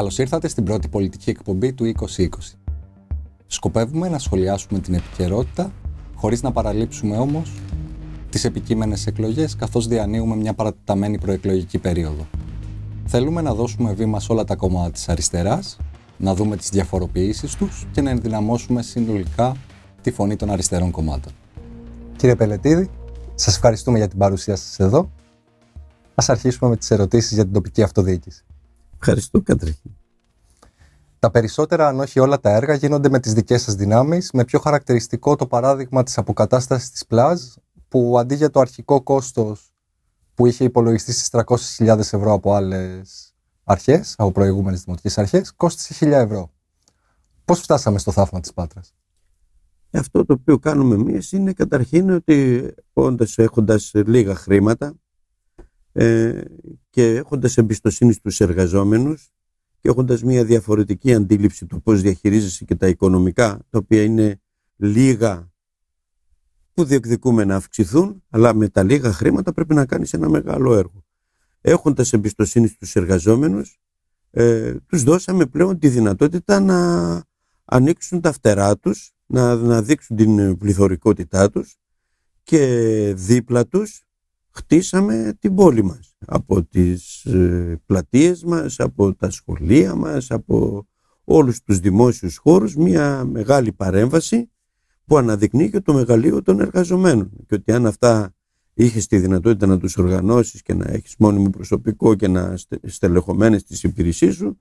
Καλώς ήρθατε στην πρώτη πολιτική εκπομπή του 2020. Σκοπεύουμε να σχολιάσουμε την επικαιρότητα, χωρίς να παραλείψουμε όμως τις επικείμενες εκλογές, καθώς διανύουμε μια παρατεταμένη προεκλογική περίοδο. Θέλουμε να δώσουμε βήμα σε όλα τα κόμματα της αριστεράς, να δούμε τις διαφοροποιήσεις τους και να ενδυναμώσουμε συνολικά τη φωνή των αριστερών κομμάτων. Κύριε Πελετίδη, σας ευχαριστούμε για την παρουσία σας εδώ. Ας αρχίσουμε με τις ερωτήσεις για την τοπική αυτοδιοίκηση. Ευχαριστώ καταρχήν. Τα περισσότερα, αν όχι όλα τα έργα, γίνονται με τις δικές σας δυνάμεις, με πιο χαρακτηριστικό το παράδειγμα της αποκατάστασης της πλάζ, που αντί για το αρχικό κόστος που είχε υπολογιστεί στις 300.000 ευρώ από άλλες αρχές, από προηγούμενες δημοτικές αρχές, κόστησε 1.000 ευρώ. Πώς φτάσαμε στο θαύμα της Πάτρας? Ε, αυτό το οποίο κάνουμε εμείς είναι καταρχήν ότι όντως έχοντας λίγα χρήματα, ε, και έχοντας εμπιστοσύνη στους εργαζόμενους και έχοντας μια διαφορετική αντίληψη του πώς διαχειρίζεσαι και τα οικονομικά, τα οποία είναι λίγα που διεκδικούμε να αυξηθούν, αλλά με τα λίγα χρήματα πρέπει να κάνεις ένα μεγάλο έργο. Έχοντας εμπιστοσύνη στους εργαζόμενους, ε, τους δώσαμε πλέον τη δυνατότητα να ανοίξουν τα φτερά τους, να, να δείξουν την πληθωρικότητά τους και δίπλα τους χτίσαμε την πόλη μας. Από τις ε, πλατείες μας, από τα σχολεία μας, από όλους τους δημόσιους χώρους μια μεγάλη παρέμβαση που αναδεικνύει και το μεγαλείο των εργαζομένων. Και ότι αν αυτά είχες τη δυνατότητα να τους οργανώσεις και να έχεις μόνιμο προσωπικό και να στελεχωμένες τις υπηρεσίες σου,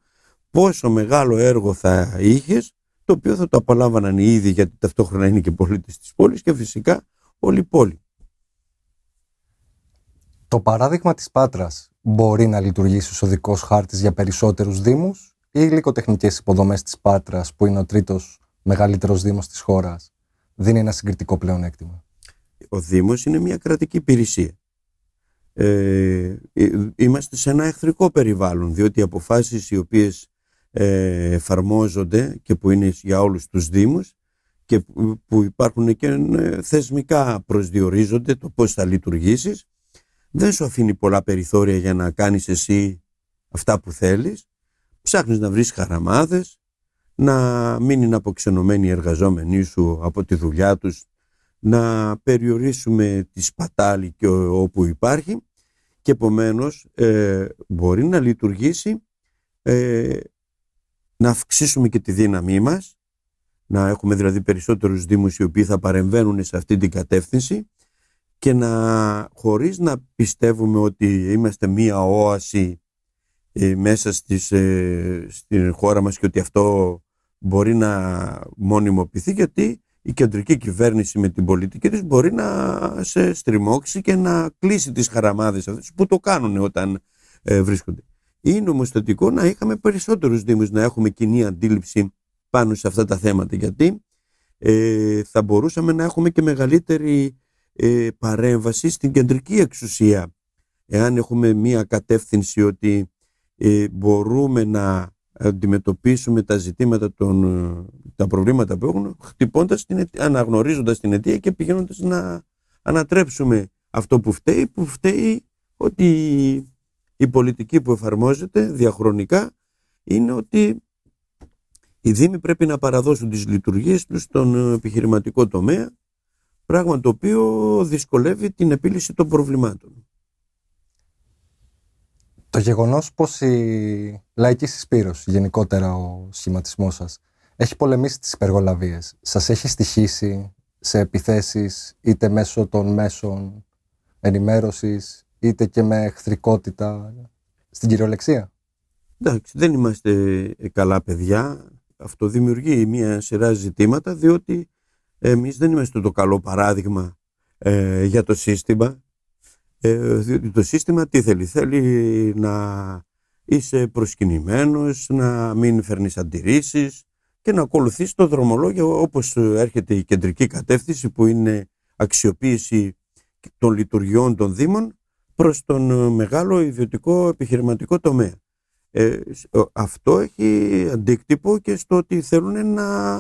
πόσο μεγάλο έργο θα είχες, το οποίο θα το απολάμβαναν οι ίδιοι γιατί ταυτόχρονα είναι και πολίτες της πόλης και φυσικά όλη η πόλη. Το παράδειγμα της Πάτρας μπορεί να λειτουργήσει ως οδικός χάρτης για περισσότερους δήμους ή οι υλικοτεχνικές υποδομές της Πάτρας που είναι ο τρίτος μεγαλύτερος δήμος της χώρας δίνει ένα συγκριτικό πλεονέκτημα. Ο Δήμος είναι μια κρατική υπηρεσία. Ε, ε είμαστε σε ένα εχθρικό περιβάλλον διότι οι αποφάσεις οι οποίες ε, εφαρμόζονται και που είναι για όλους τους Δήμους και που υπάρχουν και ε, θεσμικά προσδιορίζονται το πώς θα λειτουργήσεις δεν σου αφήνει πολλά περιθώρια για να κάνεις εσύ αυτά που θέλεις. Ψάχνεις να βρεις χαραμάδες, να μην είναι αποξενωμένοι οι εργαζόμενοι σου από τη δουλειά τους, να περιορίσουμε τη σπατάλη και όπου υπάρχει και επομένως ε, μπορεί να λειτουργήσει ε, να αυξήσουμε και τη δύναμή μας, να έχουμε δηλαδή περισσότερους δήμους οι οποίοι θα παρεμβαίνουν σε αυτή την κατεύθυνση και να χωρίς να πιστεύουμε ότι είμαστε μία όαση ε, μέσα στις, ε, στην χώρα μας και ότι αυτό μπορεί να μονιμοποιηθεί γιατί η κεντρική κυβέρνηση με την πολιτική της μπορεί να σε στριμώξει και να κλείσει τις χαραμάδες αυτές που το κάνουν όταν ε, βρίσκονται. Είναι όμως θετικό να είχαμε περισσότερους δήμους, να έχουμε κοινή αντίληψη πάνω σε αυτά τα θέματα γιατί θα μπορούσαμε να έχουμε και μεγαλύτερη ε, παρέμβαση στην κεντρική εξουσία. Εάν έχουμε μία κατεύθυνση ότι ε, μπορούμε να αντιμετωπίσουμε τα ζητήματα, των, ε, τα προβλήματα που έχουν, χτυπώντας την, αναγνωρίζοντας την αιτία και πηγαίνοντας να ανατρέψουμε αυτό που φταίει, που φταίει ότι η πολιτική που εφαρμόζεται διαχρονικά είναι ότι οι Δήμοι πρέπει να παραδώσουν τις λειτουργίες τους στον επιχειρηματικό τομέα πράγμα το οποίο δυσκολεύει την επίλυση των προβλημάτων. Το γεγονός πως η λαϊκή συσπήρωση, γενικότερα ο σχηματισμός σας, έχει πολεμήσει τις υπεργολαβίες. Σας έχει στοιχήσει σε επιθέσεις είτε μέσω των μέσων ενημέρωσης, είτε και με εχθρικότητα στην κυριολεξία. Εντάξει, δεν είμαστε καλά παιδιά. Αυτό δημιουργεί μια σειρά ζητήματα, διότι εμείς δεν είμαστε το καλό παράδειγμα ε, για το σύστημα. Ε, διότι το σύστημα τι θέλει, θέλει να είσαι προσκυνημένος, να μην φέρνεις αντιρρήσεις και να ακολουθείς το δρομολόγιο όπως έρχεται η κεντρική κατεύθυνση που είναι αξιοποίηση των λειτουργιών των Δήμων προς τον μεγάλο ιδιωτικό επιχειρηματικό τομέα. Ε, αυτό έχει αντίκτυπο και στο ότι θέλουν να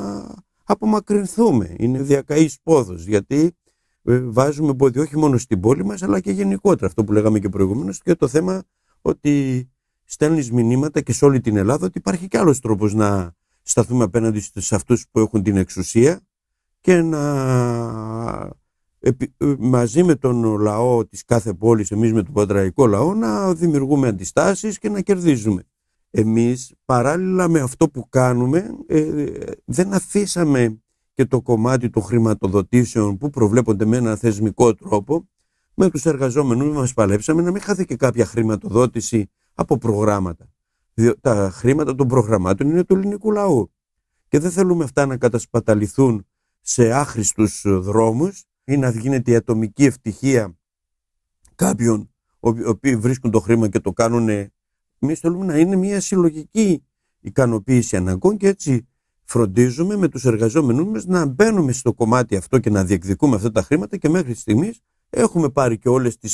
απομακρυνθούμε. Είναι διακαής πόδος. γιατί ε, βάζουμε πόδι όχι μόνο στην πόλη μας αλλά και γενικότερα αυτό που λέγαμε και προηγουμένως και το θέμα ότι στέλνεις μηνύματα και σε όλη την Ελλάδα ότι υπάρχει και άλλος τρόπος να σταθούμε απέναντι σε αυτούς που έχουν την εξουσία και να ε, μαζί με τον λαό της κάθε πόλης εμείς με τον πατραϊκό λαό να δημιουργούμε αντιστάσεις και να κερδίζουμε εμείς παράλληλα με αυτό που κάνουμε ε, ε, δεν αφήσαμε και το κομμάτι των χρηματοδοτήσεων που προβλέπονται με ένα θεσμικό τρόπο με τους εργαζόμενους μας παλέψαμε να μην χαθεί και κάποια χρηματοδότηση από προγράμματα. τα χρήματα των προγραμμάτων είναι του ελληνικού λαού και δεν θέλουμε αυτά να κατασπαταληθούν σε άχρηστους δρόμους ή να γίνεται η ατομική ευτυχία κάποιων οι οποίοι βρίσκουν το χρήμα και το κάνουν Εμείς θέλουμε να είναι μια συλλογική ικανοποίηση αναγκών και έτσι φροντίζουμε με τους εργαζόμενους μας να μπαίνουμε στο κομμάτι αυτό και να διεκδικούμε αυτά τα χρήματα και μέχρι στιγμής έχουμε πάρει και όλες τις.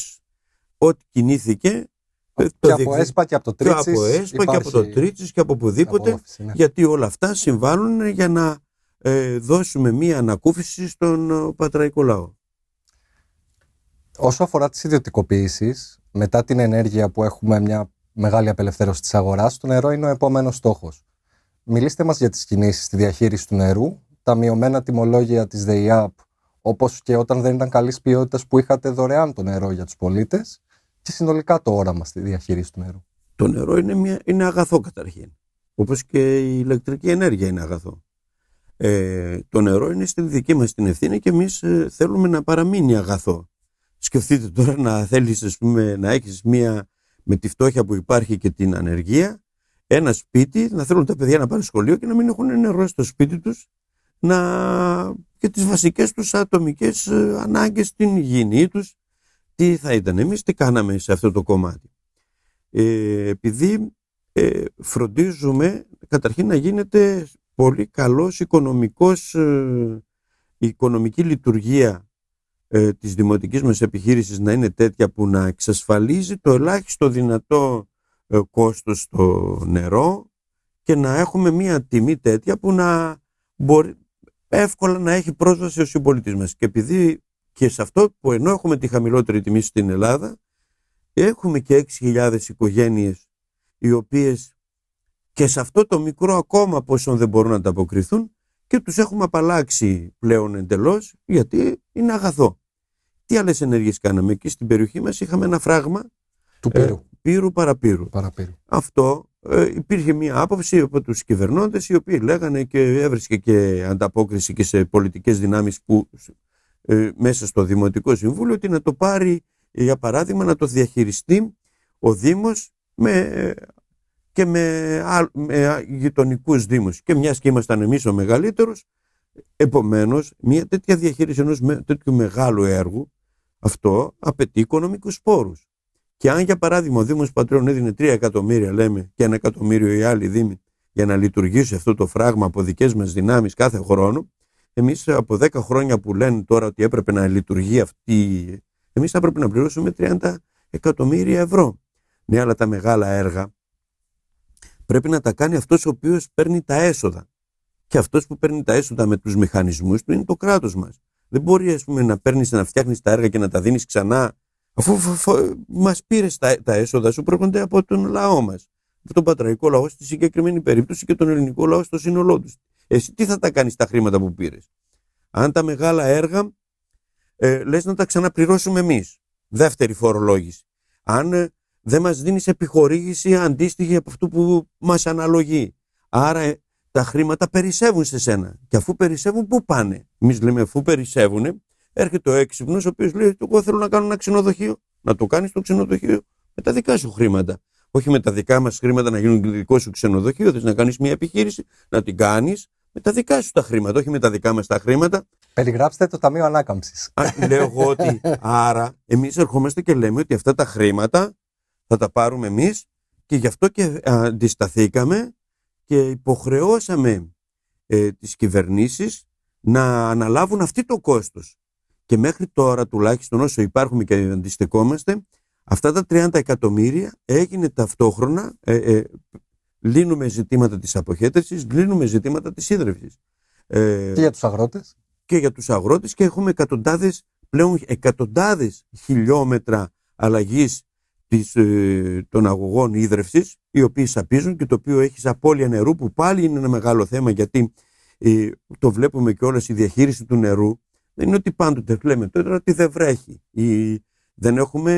ό,τι κινήθηκε ε, και από ΕΣΠΑ και από το Τρίτσις και από ΕΣΠΑ υπάρχει... και από το Τρίτσι και από οπουδήποτε ναι. γιατί όλα αυτά συμβάλλουν για να ε, δώσουμε μία ανακούφιση στον ε, πατραϊκό λαό. Όσο αφορά τις ιδιωτικοποίησεις μετά την ενέργεια που έχουμε μια ανακουφιση στον πατραικο λαο οσο αφορα τι ιδιωτικοποιησει μετα την ενεργεια που εχουμε μια μεγάλη απελευθέρωση της αγοράς, το νερό είναι ο επόμενος στόχος. Μιλήστε μας για τις κινήσεις στη διαχείριση του νερού, τα μειωμένα τιμολόγια της ΔΕΙΑΠ, όπως και όταν δεν ήταν καλής ποιότητας που είχατε δωρεάν το νερό για τους πολίτες, και συνολικά το όραμα στη διαχείριση του νερού. Το νερό είναι, μια, είναι αγαθό καταρχήν. Όπως και η ηλεκτρική ενέργεια είναι αγαθό. Ε, το νερό είναι στη δική μας την ευθύνη και εμείς ε, θέλουμε να παραμείνει αγαθό. Σκεφτείτε τώρα να θέλεις, να έχεις μια με τη φτώχεια που υπάρχει και την ανεργία, ένα σπίτι, να θέλουν τα παιδιά να πάνε σχολείο και να μην έχουν νερό στο σπίτι τους να... και τις βασικές τους ατομικές ε, ανάγκες, την υγιεινή τους. Τι θα ήταν εμείς, τι κάναμε σε αυτό το κομμάτι. Ε, επειδή ε, φροντίζουμε καταρχήν να γίνεται πολύ καλός οικονομικός, ε, οικονομική λειτουργία ε, της δημοτικής μας επιχείρησης να είναι τέτοια που να εξασφαλίζει το ελάχιστο δυνατό ε, κόστος στο νερό και να έχουμε μια τιμή τέτοια που να μπορεί εύκολα να έχει πρόσβαση ο συμπολίτη μας. Και επειδή και σε αυτό που ενώ έχουμε τη χαμηλότερη τιμή στην Ελλάδα, έχουμε και 6.000 οικογένειες οι οποίες και σε αυτό το μικρό ακόμα πόσο δεν μπορούν να ανταποκριθούν και τους έχουμε απαλλάξει πλέον εντελώς γιατί είναι αγαθό. Τι άλλες ενέργειες κάναμε εκεί στην περιοχή μας είχαμε ένα φράγμα του πύρου, ε, πύρου παραπύρου. Αυτό ε, υπήρχε μια άποψη από τους κυβερνώντες οι οποίοι λέγανε και έβρισκε και ανταπόκριση και σε πολιτικές δυνάμεις που ε, μέσα στο Δημοτικό Συμβούλιο ότι να το πάρει ε, για παράδειγμα να το διαχειριστεί ο Δήμος με ε, και με, με δήμους. Και μιας και ήμασταν εμείς ο μεγαλύτερος, επομένως μια τέτοια διαχείριση ενός με, τέτοιου μεγάλου έργου, αυτό απαιτεί οικονομικούς πόρους. Και αν για παράδειγμα ο Δήμος Πατρίων έδινε 3 εκατομμύρια λέμε και ένα εκατομμύριο οι άλλοι Δήμοι για να λειτουργήσει αυτό το φράγμα από δικές μας δυνάμεις κάθε χρόνο, Εμείς, από 10 χρόνια που λένε τώρα ότι έπρεπε να λειτουργεί αυτή, εμείς θα έπρεπε να πληρώσουμε 30 εκατομμύρια ευρώ. Ναι, αλλά τα μεγάλα έργα πρέπει να τα κάνει αυτός ο οποίος παίρνει τα έσοδα. Και αυτός που παίρνει τα έσοδα με τους μηχανισμούς του είναι το κράτος μας. Δεν μπορεί ας πούμε, να παίρνεις, να φτιάχνεις τα έργα και να τα δίνεις ξανά. Αφού μας πήρες τα, τα έσοδα σου προέρχονται από τον λαό μας. Από τον πατραϊκό λαό στη συγκεκριμένη περίπτωση και τον ελληνικό λαό στο σύνολό τους. Εσύ τι θα τα κάνεις τα χρήματα που πήρες. Αν τα μεγάλα έργα ε, λες να τα ξαναπληρώσουμε εμείς. Δεύτερη φορολόγηση. Αν ε, δεν μας δίνεις επιχορήγηση αντίστοιχη από αυτού που μας αναλογεί. Άρα ε, τα χρήματα περισσεύουν σε σένα. Και αφού περισσεύουν, πού πάνε. Εμείς λέμε, αφού περισσεύουν, έρχεται ο έξυπνος, ο οποίος λέει: Εγώ θέλω να κάνω ένα ξενοδοχείο. Να το κάνεις το ξενοδοχείο με τα δικά σου χρήματα. Όχι με τα δικά μας χρήματα να γίνουν δικό σου ξενοδοχείο. Θες να κάνεις μια επιχείρηση, να την κάνεις με τα δικά σου τα χρήματα, όχι με τα δικά μας τα χρήματα. Περιγράψτε το Ταμείο Ανάκαμψης. Λέω εγώ ότι άρα εμείς ερχόμαστε και λέμε ότι αυτά τα χρήματα θα τα πάρουμε εμείς και γι' αυτό και ε, αντισταθήκαμε και υποχρεώσαμε ε, τις κυβερνήσεις να αναλάβουν αυτή το κόστος. Και μέχρι τώρα τουλάχιστον όσο υπάρχουμε και αντιστεκόμαστε, αυτά τα 30 εκατομμύρια έγινε ταυτόχρονα, ε, ε, λύνουμε ζητήματα της αποχέτευσης, λύνουμε ζητήματα της ίδρυυσης. Ε, και για τους αγρότες. Και για τους αγρότες και έχουμε εκατοντάδες, πλέον εκατοντάδες χιλιόμετρα αλλαγής ε, των αγωγών ίδρυυση, οι οποίοι σαπίζουν και το οποίο έχει απώλεια νερού που πάλι είναι ένα μεγάλο θέμα γιατί ε, το βλέπουμε και όλες η διαχείριση του νερού δεν είναι ότι πάντοτε λέμε τώρα ότι δεν βρέχει ή δεν έχουμε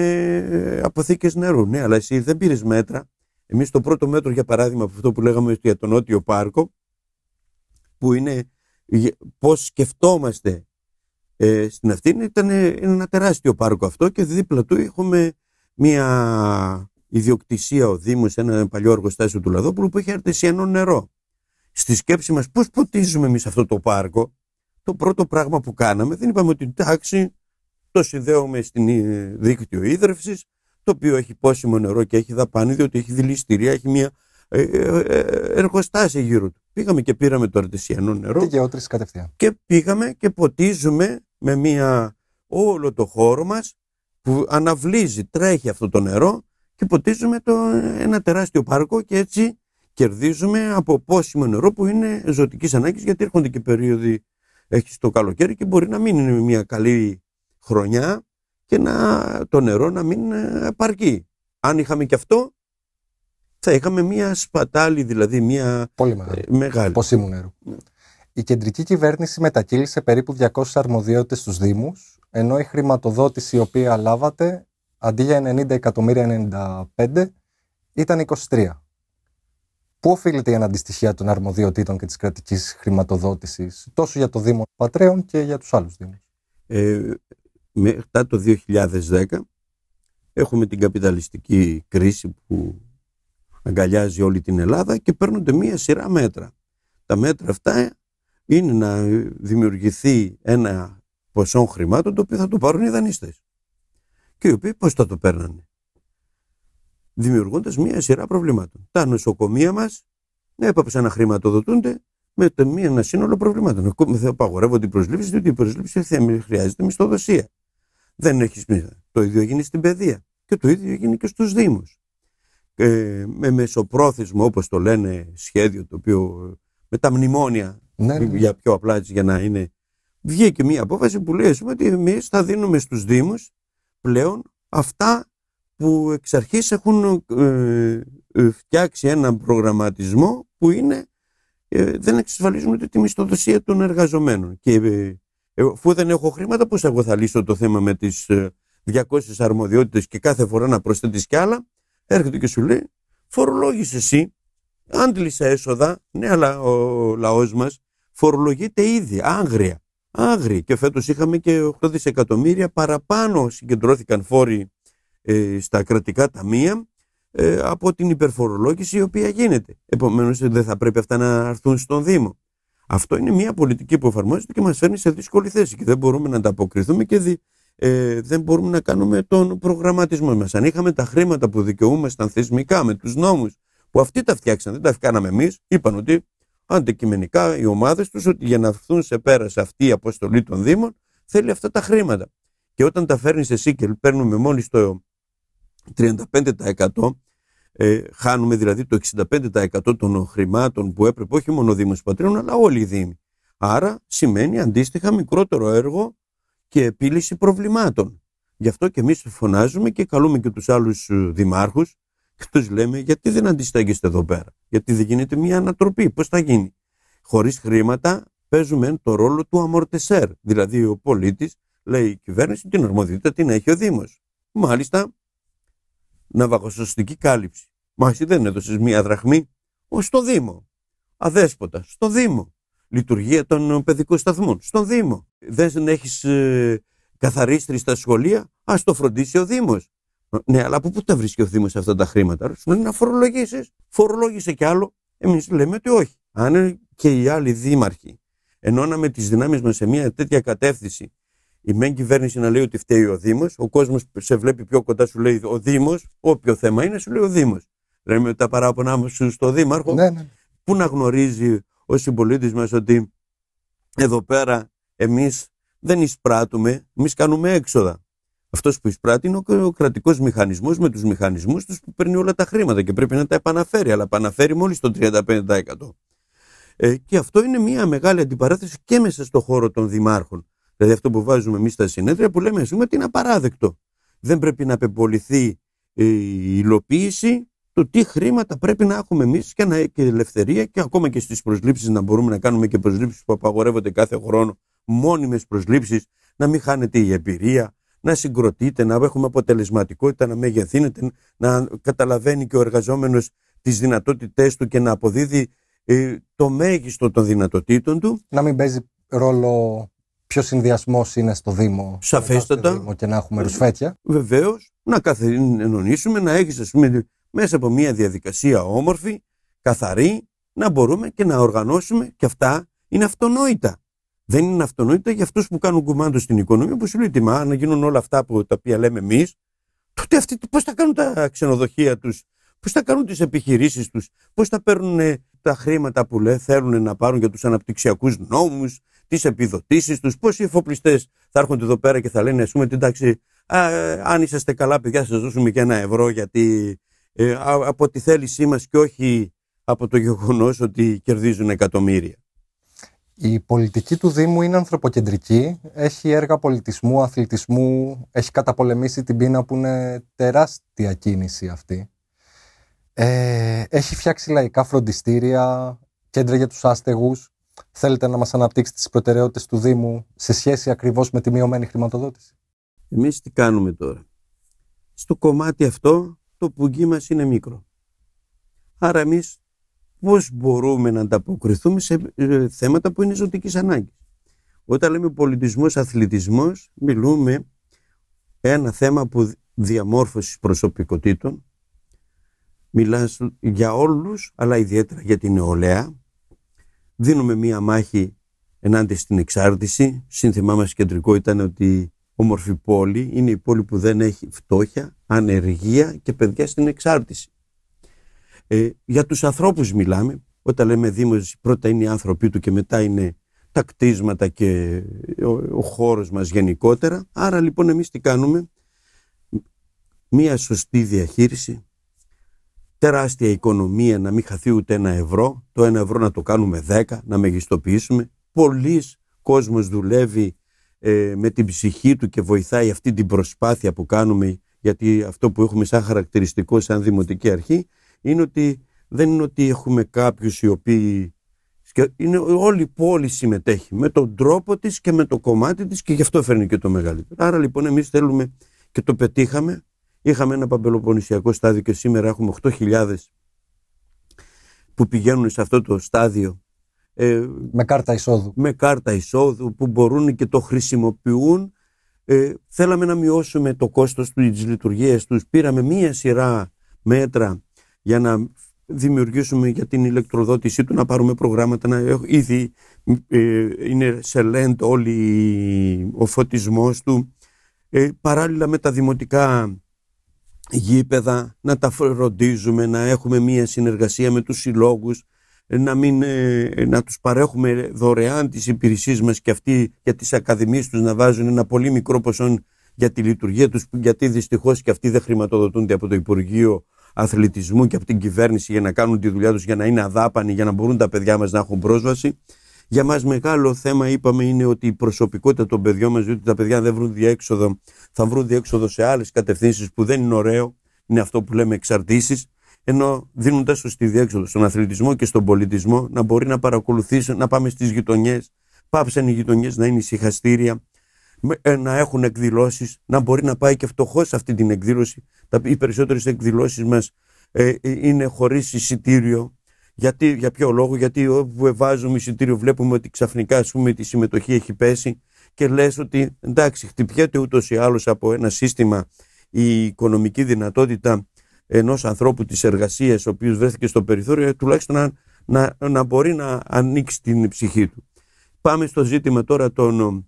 ε, αποθήκες νερού. Ναι, αλλά εσύ δεν πήρες μέτρα. Εμείς το πρώτο μέτρο για παράδειγμα από αυτό που λέγαμε για τον Νότιο Πάρκο που είναι πώς σκεφτόμαστε ε, στην Αθήνα ήταν ε, ένα τεράστιο πάρκο αυτό και δίπλα του έχουμε μία ιδιοκτησία ο Δήμος, ένα παλιό εργοστάσιο του Λαδόπουλου που είχε αρτεσιανό νερό. Στη σκέψη μας πώς ποτίζουμε εμείς αυτό το πάρκο, το πρώτο πράγμα που κάναμε δεν είπαμε ότι εντάξει το συνδέουμε στην ε, δίκτυο ίδρυυσης, το οποίο έχει πόσιμο νερό και έχει δαπάνη, διότι έχει δηληστηρία, έχει μία ε, ε, εργοστάσια γύρω του. Πήγαμε και πήραμε το αρτεσιανό νερό. Και πήγαμε και ποτίζουμε με μία όλο το χώρο μας που αναβλύζει, τρέχει αυτό το νερό και ποτίζουμε το, ένα τεράστιο πάρκο και έτσι κερδίζουμε από πόσιμο νερό που είναι ζωτικής ανάγκης γιατί έρχονται και περίοδοι έχεις το καλοκαίρι και μπορεί να μην είναι μια καλή χρονιά και να, το νερό να μην ε, επαρκεί. Αν είχαμε και αυτό θα είχαμε μια σπατάλη δηλαδή μια Πολύ μεγάλη. Ε, μεγάλη. νερό. Ναι. Η κεντρική κυβέρνηση μετακύλησε περίπου 200 αρμοδιότητες στους Δήμους ενώ η χρηματοδότηση η οποία λάβατε αντί για 90 εκατομμύρια 95 ήταν 23. Πού οφείλεται η αναντιστοιχεία των αρμοδιοτήτων και της κρατικής χρηματοδότησης τόσο για το Δήμο Πατρέων και για τους άλλους Δήμους. Ε, μετά το 2010 έχουμε την καπιταλιστική κρίση που αγκαλιάζει όλη την Ελλάδα και παίρνονται μία σειρά μέτρα. Τα μέτρα αυτά είναι να δημιουργηθεί ένα ποσών χρημάτων το οποίο θα το πάρουν οι δανείστε. Και οι οποίοι πώς θα το παίρνανε. Δημιουργώντας μία σειρά προβλημάτων. Τα νοσοκομεία μας ναι, έπαψαν να χρηματοδοτούνται με μία ένα σύνολο προβλημάτων. Θα απαγορεύονται την προσλήψεις, διότι η προσλήψη χρειάζεται μισθοδοσία. Δεν έχεις μισθοδοσία. Το ίδιο έγινε στην παιδεία και το ίδιο έγινε και στους Δήμους. Ε, με μεσοπρόθεσμο, όπως το λένε, σχέδιο το οποίο με τα μνημόνια, ναι, ναι. για πιο απλά για να είναι βγήκε μια απόφαση που λέει πούμε, ότι εμείς θα δίνουμε στους Δήμους πλέον αυτά που εξ αρχής έχουν ε, ε φτιάξει ένα προγραμματισμό που είναι ε, δεν εξασφαλίζουν ούτε τη μισθοδοσία των εργαζομένων. Και ε, αφού δεν έχω χρήματα, πώς εγώ θα λύσω το θέμα με τις 200 αρμοδιότητες και κάθε φορά να προσθέτεις κι άλλα, έρχεται και σου λέει φορολόγησε εσύ, άντλησα έσοδα, ναι αλλά ο λαός μας φορολογείται ήδη, άγρια άγριοι. Και φέτος είχαμε και 8 δισεκατομμύρια παραπάνω συγκεντρώθηκαν φόροι ε, στα κρατικά ταμεία ε, από την υπερφορολόγηση η οποία γίνεται. Επομένως δεν θα πρέπει αυτά να έρθουν στον Δήμο. Αυτό είναι μια πολιτική που εφαρμόζεται και μας φέρνει σε δύσκολη θέση και δεν μπορούμε να ανταποκριθούμε και ε, δεν μπορούμε να κάνουμε τον προγραμματισμό μας. Αν είχαμε τα χρήματα που δικαιούμασταν θεσμικά με τους νόμους που αυτοί τα φτιάξαν, δεν τα κάναμε εμείς, είπαν ότι αντικειμενικά οι ομάδες τους ότι για να φθούν σε πέρα σε αυτή η αποστολή των Δήμων θέλει αυτά τα χρήματα. Και όταν τα φέρνει εσύ και παίρνουμε μόλις το 35%, ε, χάνουμε δηλαδή το 65% των χρημάτων που έπρεπε όχι μόνο ο Δήμος Πατρίων, αλλά όλοι οι Δήμοι. Άρα σημαίνει αντίστοιχα μικρότερο έργο και επίλυση προβλημάτων. Γι' αυτό και εμείς φωνάζουμε και καλούμε και τους άλλους ε, δημάρχους και του λέμε, γιατί δεν αντιστάγεστε εδώ πέρα. Γιατί δεν γίνεται μια ανατροπή. Πώς θα γίνει. Χωρίς χρήματα παίζουμε το ρόλο του αμορτεσέρ. Δηλαδή, ο πολίτης λέει η κυβέρνηση την αρμοδιότητα την έχει ο Δήμος. Μάλιστα, ναυαγοσωστική κάλυψη. Μα εσύ δεν έδωσες μία δραχμή. στο Δήμο. Αδέσποτα. Στο Δήμο. Λειτουργία των παιδικών σταθμών. Στο Δήμο. Δεν έχεις ε, καθαρίστρι στα σχολεία. Ας το φροντίσει ο Δήμος. Ναι, αλλά από πού τα βρίσκει ο Δήμο αυτά τα χρήματα. Σου λένε να φορολογήσεις. Φορολόγησε κι άλλο. Εμείς λέμε ότι όχι. Αν και οι άλλοι δήμαρχοι ενώναμε τις δυνάμεις μας σε μια τέτοια κατεύθυνση, η μεν κυβέρνηση να λέει ότι φταίει ο Δήμος, ο κόσμος σε βλέπει πιο κοντά, σου λέει ο Δήμος, όποιο θέμα είναι, σου λέει ο Δήμος. Λέμε τα παράπονα μας στο Δήμαρχο. Ναι, ναι. ναι. Πού να γνωρίζει ο συμπολίτης μας ότι εδώ πέρα εμείς δεν εισπράττουμε, εμείς κάνουμε έξοδα. Αυτός που εισπράττει είναι ο κρατικός μηχανισμός με τους μηχανισμούς τους που παίρνει όλα τα χρήματα και πρέπει να τα επαναφέρει, αλλά επαναφέρει μόλις το 35%. Ε, και αυτό είναι μια μεγάλη αντιπαράθεση και μέσα στον χώρο των δημάρχων. Δηλαδή αυτό που βάζουμε εμείς στα συνέδρια που λέμε, ας πούμε, ότι είναι απαράδεκτο. Δεν πρέπει να απεμποληθεί ε, η υλοποίηση το τι χρήματα πρέπει να έχουμε εμείς και, να, και ελευθερία και ακόμα και στις προσλήψεις να μπορούμε να κάνουμε και προσλήψεις που απαγορεύονται κάθε χρόνο, μόνιμες προσλήψεις, να μην χάνεται η εμπειρία, να συγκροτείται, να έχουμε αποτελεσματικότητα, να μεγεθύνεται, να καταλαβαίνει και ο εργαζόμενος τις δυνατότητές του και να αποδίδει ε, το μέγιστο των δυνατοτήτων του. Να μην παίζει ρόλο ποιος συνδυασμός είναι στο Δήμο. Σαφέστατα. δήμο και να έχουμε ρουσφέτια. Βεβαίως, να καθενονίσουμε, να έχεις μέσα από μια διαδικασία όμορφη, καθαρή, να μπορούμε και να οργανώσουμε και αυτά είναι αυτονόητα δεν είναι αυτονόητα για αυτούς που κάνουν κουμάντο στην οικονομία, που σου λέει τιμά, να γίνουν όλα αυτά που, τα οποία λέμε εμείς, τότε αυτοί πώς θα κάνουν τα ξενοδοχεία τους, πώς θα κάνουν τις επιχειρήσεις τους, πώς θα παίρνουν τα χρήματα που λέ, θέλουν να πάρουν για τους αναπτυξιακούς νόμους, τις επιδοτήσεις τους, πώ οι εφοπλιστές θα έρχονται εδώ πέρα και θα λένε, ας πούμε, εντάξει, α, αν είσαστε καλά, παιδιά, σας δώσουμε και ένα ευρώ, γιατί ε, από τη θέλησή μας και όχι από το γεγονός ότι κερδίζουν εκατομμύρια. Η πολιτική του Δήμου είναι ανθρωποκεντρική. Έχει έργα πολιτισμού, αθλητισμού. Έχει καταπολεμήσει την πείνα που είναι τεράστια κίνηση αυτή. Ε, έχει φτιάξει λαϊκά φροντιστήρια, κέντρα για τους άστεγους. Θέλετε να μας αναπτύξετε τις προτεραιότητες του Δήμου σε σχέση ακριβώς με τη μειωμένη χρηματοδότηση. Εμείς τι κάνουμε τώρα. Στο κομμάτι αυτό το πουγγί μας είναι μικρό. Άρα εμείς πώς μπορούμε να ανταποκριθούμε σε ε, θέματα που είναι ζωτικής ανάγκης. Όταν λέμε πολιτισμός, αθλητισμός, μιλούμε ένα θέμα που διαμόρφωσης προσωπικότητων, μιλάς για όλους, αλλά ιδιαίτερα για την νεολαία, δίνουμε μία μάχη ενάντια στην εξάρτηση, σύνθημά μας κεντρικό ήταν ότι όμορφη πόλη είναι η πόλη που δεν έχει φτώχεια, ανεργία και παιδιά στην εξάρτηση. Ε, για τους ανθρώπους μιλάμε. Όταν λέμε Δήμος, πρώτα είναι οι άνθρωποι του και μετά είναι τα κτίσματα και ε, ο, ο χώρος μας γενικότερα. Άρα λοιπόν εμείς τι κάνουμε. Μία σωστή διαχείριση, τεράστια οικονομία να μην χαθεί ούτε ένα ευρώ, το ένα ευρώ να το κάνουμε δέκα, να μεγιστοποιήσουμε. Πολλοί κόσμος δουλεύει ε, με την ψυχή του και βοηθάει αυτή την προσπάθεια που κάνουμε γιατί αυτό που έχουμε σαν χαρακτηριστικό σαν Δημοτική Αρχή είναι ότι δεν είναι ότι έχουμε κάποιους οι οποίοι είναι όλη η πόλη συμμετέχει με τον τρόπο της και με το κομμάτι της και γι' αυτό φέρνει και το μεγαλύτερο. Άρα λοιπόν εμείς θέλουμε και το πετύχαμε. Είχαμε ένα παπελοπονησιακό στάδιο και σήμερα έχουμε 8.000 που πηγαίνουν σε αυτό το στάδιο ε, με κάρτα εισόδου. Με κάρτα εισόδου που μπορούν και το χρησιμοποιούν. Ε, θέλαμε να μειώσουμε το κόστος της λειτουργίας τους. Πήραμε μία σειρά μέτρα για να δημιουργήσουμε για την ηλεκτροδότησή του, να πάρουμε προγράμματα, να έχω, ήδη ε, είναι σε λέντ όλη ο φωτισμός του, ε, παράλληλα με τα δημοτικά γήπεδα, να τα φροντίζουμε, να έχουμε μία συνεργασία με τους συλλόγους, ε, να, μην, να τους παρέχουμε δωρεάν τις υπηρεσίες μας και αυτοί για τις ακαδημίες τους να βάζουν ένα πολύ μικρό ποσό για τη λειτουργία τους, γιατί δυστυχώς και αυτοί δεν χρηματοδοτούνται από το Υπουργείο αθλητισμού και από την κυβέρνηση για να κάνουν τη δουλειά τους, για να είναι αδάπανοι, για να μπορούν τα παιδιά μας να έχουν πρόσβαση. Για μας μεγάλο θέμα, είπαμε, είναι ότι η προσωπικότητα των παιδιών μας, διότι τα παιδιά δεν βρουν διέξοδο, θα βρουν διέξοδο σε άλλες κατευθύνσεις που δεν είναι ωραίο. Είναι αυτό που λέμε εξαρτήσεις, Ενώ δίνοντά του τη διέξοδο στον αθλητισμό και στον πολιτισμό, να μπορεί να παρακολουθήσει, να πάμε στις γειτονιές. Πάψαν οι γειτονιές να είναι ησυχαστήρια, ε, να έχουν εκδηλώσεις, να μπορεί να πάει και φτωχός σε αυτή την εκδήλωση, τα, οι περισσότερες εκδηλώσεις μας ε, ε, είναι χωρίς εισιτήριο. Γιατί, για ποιο λόγο, γιατί όπου βάζουμε εισιτήριο βλέπουμε ότι ξαφνικά ας πούμε, τη συμμετοχή έχει πέσει και λες ότι εντάξει χτυπιέται ούτως ή άλλως από ένα σύστημα η οικονομική δυνατότητα ενός ανθρώπου της εργασίας ο οποίος βρέθηκε στο περιθώριο τουλάχιστον να, να μπορεί να ανοίξει την ψυχή του. Πάμε στο ζήτημα τώρα των...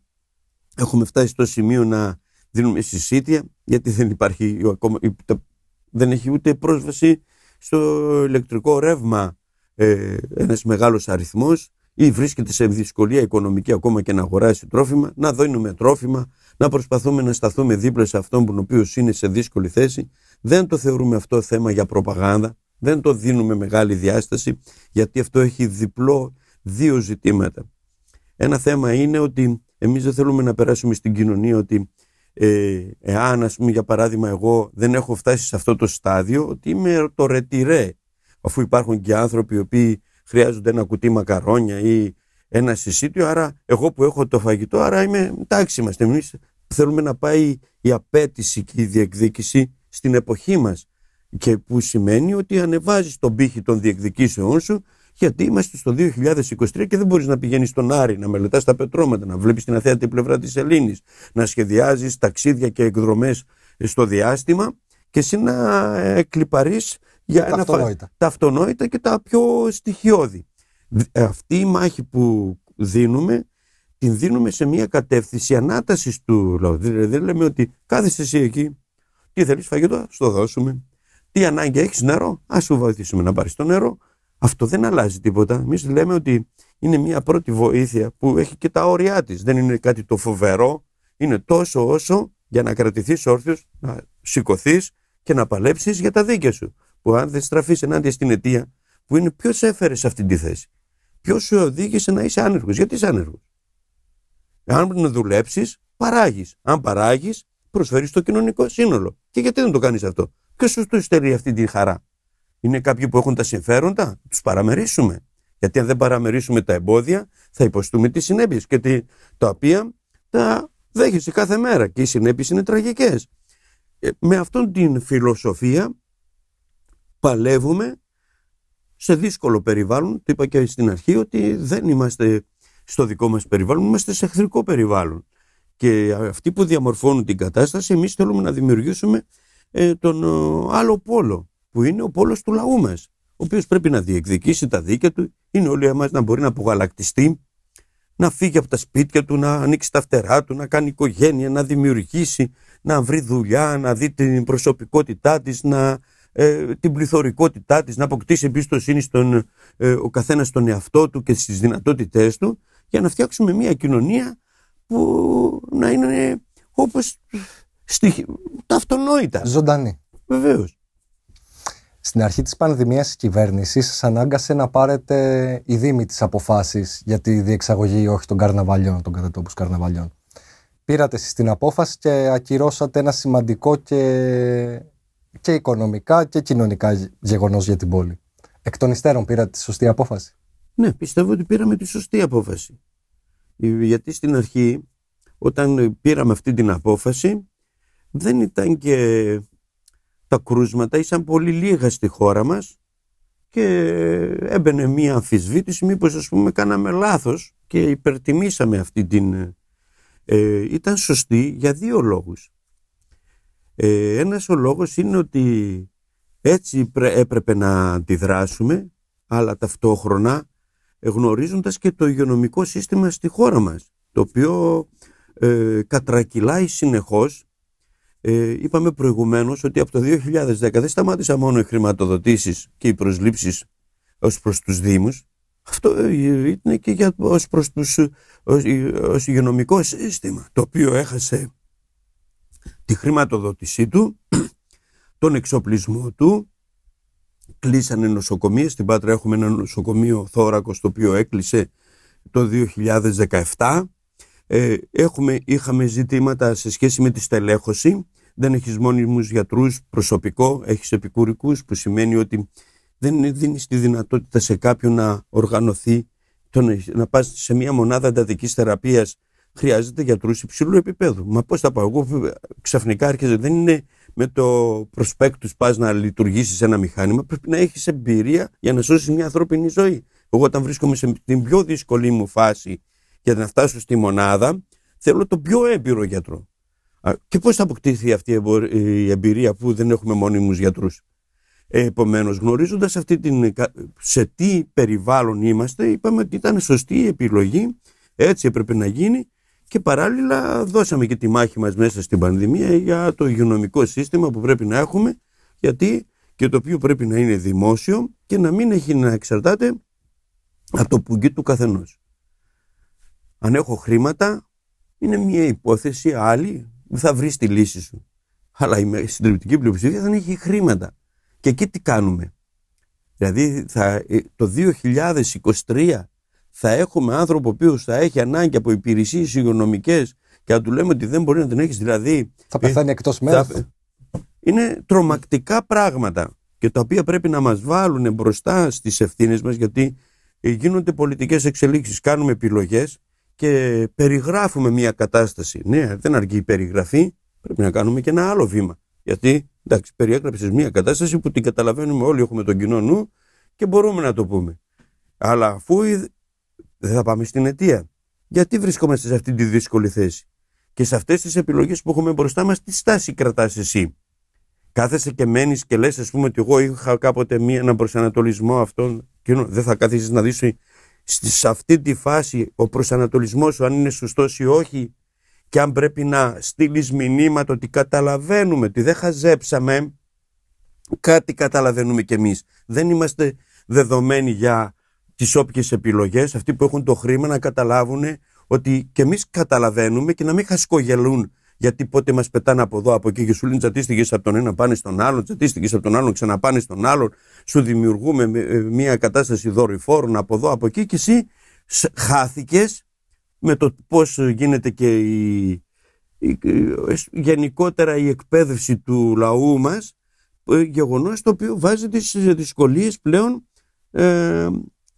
Έχουμε φτάσει στο σημείο να δίνουμε συσίτια, γιατί δεν υπάρχει ακόμα, δεν έχει ούτε πρόσβαση στο ηλεκτρικό ρεύμα ε, ένας μεγάλος αριθμός ή βρίσκεται σε δυσκολία οικονομική ακόμα και να αγοράσει τρόφιμα, να δίνουμε τρόφιμα, να προσπαθούμε να σταθούμε δίπλα σε αυτόν που είναι σε δύσκολη θέση. Δεν το θεωρούμε αυτό θέμα για προπαγάνδα, δεν το δίνουμε μεγάλη διάσταση, γιατί αυτό έχει διπλό δύο ζητήματα. Ένα θέμα είναι ότι εμείς δεν θέλουμε να περάσουμε στην κοινωνία ότι ε, εάν ας πούμε για παράδειγμα εγώ δεν έχω φτάσει σε αυτό το στάδιο ότι είμαι το ρετυρέ αφού υπάρχουν και άνθρωποι οι οποίοι χρειάζονται ένα κουτί μακαρόνια ή ένα συσίτιο άρα εγώ που έχω το φαγητό άρα είμαι τάξη μας εμείς θέλουμε να πάει η ενα συσιτιο αρα εγω που εχω το φαγητο αρα ειμαι ενταξει ειμαστε εμεις θελουμε να παει η απετηση και η διεκδίκηση στην εποχή μας και που σημαίνει ότι ανεβάζεις τον πύχη των διεκδικήσεών σου γιατί είμαστε στο 2023 και δεν μπορείς να πηγαίνεις στον Άρη, να μελετάς τα πετρώματα, να βλέπεις την αθέατη πλευρά της Ελλάδα, να σχεδιάζεις ταξίδια και εκδρομές ε, στο διάστημα και εσύ να ε, κλιπαρεί για τα, αυτονόητα. και τα πιο στοιχειώδη. Ε, αυτή η μάχη που δίνουμε την δίνουμε σε μια κατεύθυνση ανάτασης του λαού. Δηλαδή λέμε ότι κάθεσαι εσύ εκεί, τι θέλεις φαγητό, στο δώσουμε. Τι ανάγκη έχεις νερό, ας σου βοηθήσουμε να πάρεις το νερό. Αυτό δεν αλλάζει τίποτα. Εμείς λέμε ότι είναι μια πρώτη βοήθεια που έχει και τα όρια της. Δεν είναι κάτι το φοβερό. Είναι τόσο όσο για να κρατηθείς όρθιος, να σηκωθείς και να παλέψεις για τα δίκαια σου. Που αν δεν στραφείς ενάντια στην αιτία, που είναι ποιος έφερες σε αυτή τη θέση. Ποιος σου οδήγησε να είσαι άνεργος. Γιατί είσαι άνεργος. Αν δουλέψεις, παράγεις. Αν παράγεις, προσφέρεις το κοινωνικό σύνολο. Και γιατί δεν το κάνεις αυτό. Ποιος σου στέλνει αυτή τη χαρά είναι κάποιοι που έχουν τα συμφέροντα, τους παραμερίσουμε. Γιατί αν δεν παραμερίσουμε τα εμπόδια, θα υποστούμε τις συνέπειες και τα οποία τα δέχεσαι κάθε μέρα και οι συνέπειες είναι τραγικές. Ε, με αυτόν την φιλοσοφία παλεύουμε σε δύσκολο περιβάλλον. Το είπα και στην αρχή ότι δεν είμαστε στο δικό μας περιβάλλον, είμαστε σε εχθρικό περιβάλλον. Και αυτοί που διαμορφώνουν την κατάσταση, εμείς θέλουμε να δημιουργήσουμε ε, τον ε, άλλο πόλο που είναι ο πόλος του λαού μας, ο οποίος πρέπει να διεκδικήσει τα δίκαια του, είναι όλοι μα να μπορεί να απογαλακτιστεί, να φύγει από τα σπίτια του, να ανοίξει τα φτερά του, να κάνει οικογένεια, να δημιουργήσει, να βρει δουλειά, να δει την προσωπικότητά της, ε, την πληθωρικότητά της, να αποκτήσει εμπιστοσύνη στον ε, ο καθένας στον εαυτό του και στις δυνατότητές του, για να φτιάξουμε μια κοινωνία που να είναι όπως ταυτονόητα τα αυτονόητα. Ζωντανή. Βεβαίως. Στην αρχή της πανδημίας η κυβέρνηση σας ανάγκασε να πάρετε η δήμοι της αποφάσεις για τη διεξαγωγή ή όχι των καρναβαλιών, των κατατόπους καρναβαλιών. Πήρατε εσείς την απόφαση και ακυρώσατε ένα σημαντικό και, και οικονομικά και κοινωνικά γεγονός για την πόλη. Εκ των υστέρων πήρατε τη σωστή απόφαση. Ναι, πιστεύω ότι πήραμε τη σωστή απόφαση. Γιατί στην αρχή, όταν πήραμε αυτή την απόφαση, δεν ήταν και τα κρούσματα ήσαν πολύ λίγα στη χώρα μας και έμπαινε μία αμφισβήτηση μήπως ας πούμε κάναμε λάθος και υπερτιμήσαμε αυτή την... Ε, ήταν σωστή για δύο λόγους. Ε, ένας ο λόγος είναι ότι έτσι έπρεπε να αντιδράσουμε αλλά ταυτόχρονα γνωρίζοντας και το υγειονομικό σύστημα στη χώρα μας το οποίο ε, κατρακυλάει συνεχώς ε, είπαμε προηγουμένως ότι από το 2010 δεν σταμάτησαν μόνο οι χρηματοδοτήσεις και οι προσλήψεις ως προς τους Δήμους. Αυτό ήταν και ω ως προς ως, ως υγειονομικό σύστημα, το οποίο έχασε τη χρηματοδότησή του, τον εξοπλισμό του, κλείσανε νοσοκομεία. Στην Πάτρα έχουμε ένα νοσοκομείο θώρακος το οποίο έκλεισε το 2017 ε, έχουμε, είχαμε ζητήματα σε σχέση με τη στελέχωση. Δεν έχεις μόνιμους γιατρούς, προσωπικό, έχεις επικουρικούς που σημαίνει ότι δεν δίνεις τη δυνατότητα σε κάποιον να οργανωθεί, να, να πας σε μια μονάδα εντατικής θεραπείας χρειάζεται γιατρούς υψηλού επίπεδου. Μα πώς θα πάω, εγώ ξαφνικά έρχεσαι. δεν είναι με το προσπέκτου πας να λειτουργήσεις ένα μηχάνημα. Πρέπει να έχεις εμπειρία για να σώσεις μια ανθρώπινη ζωή. Εγώ, όταν βρίσκομαι σε την πιο δύσκολη μου φάση για να φτάσω στη μονάδα, θέλω τον πιο έμπειρο γιατρό. Και πως θα αποκτήθει αυτή η εμπειρία που δεν έχουμε μόνιμους γιατρούς επομένως γνωρίζοντας αυτή την. σε τι περιβάλλον είμαστε, είπαμε ότι ήταν σωστή η επιλογή, έτσι έπρεπε να γίνει και παράλληλα δώσαμε και τη μάχη μας μέσα στην πανδημία για το υγειονομικό σύστημα που πρέπει να έχουμε γιατί και το οποίο πρέπει να είναι δημόσιο και να μην έχει να εξαρτάται από το πουγγί του καθενός. Αν έχω χρήματα, είναι μια υπόθεση άλλη που θα βρεις τη λύση σου. Αλλά η συντριπτική πλειοψηφία δεν έχει χρήματα. Και εκεί τι κάνουμε. Δηλαδή θα, ε, το 2023 θα έχουμε άνθρωπο ο οποίος θα έχει ανάγκη από υπηρεσίες υγειονομικές και αν του λέμε ότι δεν μπορεί να την έχεις. Δηλαδή. Θα ε, πεθάνει εκτός Θα, Είναι τρομακτικά πράγματα και τα οποία πρέπει να μας βάλουν μπροστά στις ευθύνες μας γιατί ε, γίνονται πολιτικές εξελίξεις, Κάνουμε επιλογές και περιγράφουμε μια κατάσταση. Ναι, δεν αρκεί η περιγραφή, πρέπει να κάνουμε και ένα άλλο βήμα. Γιατί, εντάξει, περιέγραψες μια κατάσταση που την καταλαβαίνουμε όλοι, έχουμε τον κοινό νου και μπορούμε να το πούμε. Αλλά αφού δεν θα πάμε στην αιτία. Γιατί βρισκόμαστε σε αυτή τη δύσκολη θέση. Και σε αυτές τις επιλογές που έχουμε μπροστά μας, τι στάση κρατάς εσύ. Κάθεσαι και μένεις και λες, ας πούμε, ότι εγώ είχα κάποτε μία, έναν προσανατολισμό αυτόν. Δεν θα κάθεσαι να δεις σε αυτή τη φάση ο προσανατολισμός σου αν είναι σωστός ή όχι και αν πρέπει να στείλεις μηνύματα ότι καταλαβαίνουμε, ότι δεν χαζέψαμε, κάτι καταλαβαίνουμε κι εμείς. Δεν είμαστε δεδομένοι για τις όποιες επιλογές, αυτοί που έχουν το χρήμα να καταλάβουν ότι κι εμείς καταλαβαίνουμε και να μην χασκογελούν γιατί πότε μας πετάνε από εδώ, από εκεί και σου λένε τσατίστηκες από τον ένα, πάνε στον άλλον, τσατίστηκες από τον άλλον, ξαναπάνε στον άλλον. Σου δημιουργούμε ε, μια κατάσταση δορυφόρων από εδώ, από εκεί και εσύ χάθηκες με το πώς γίνεται και η, γενικότερα η εκπαίδευση του λαού μας. Ε, Γεγονός το οποίο βάζει τις ε, δυσκολίες πλέον ε,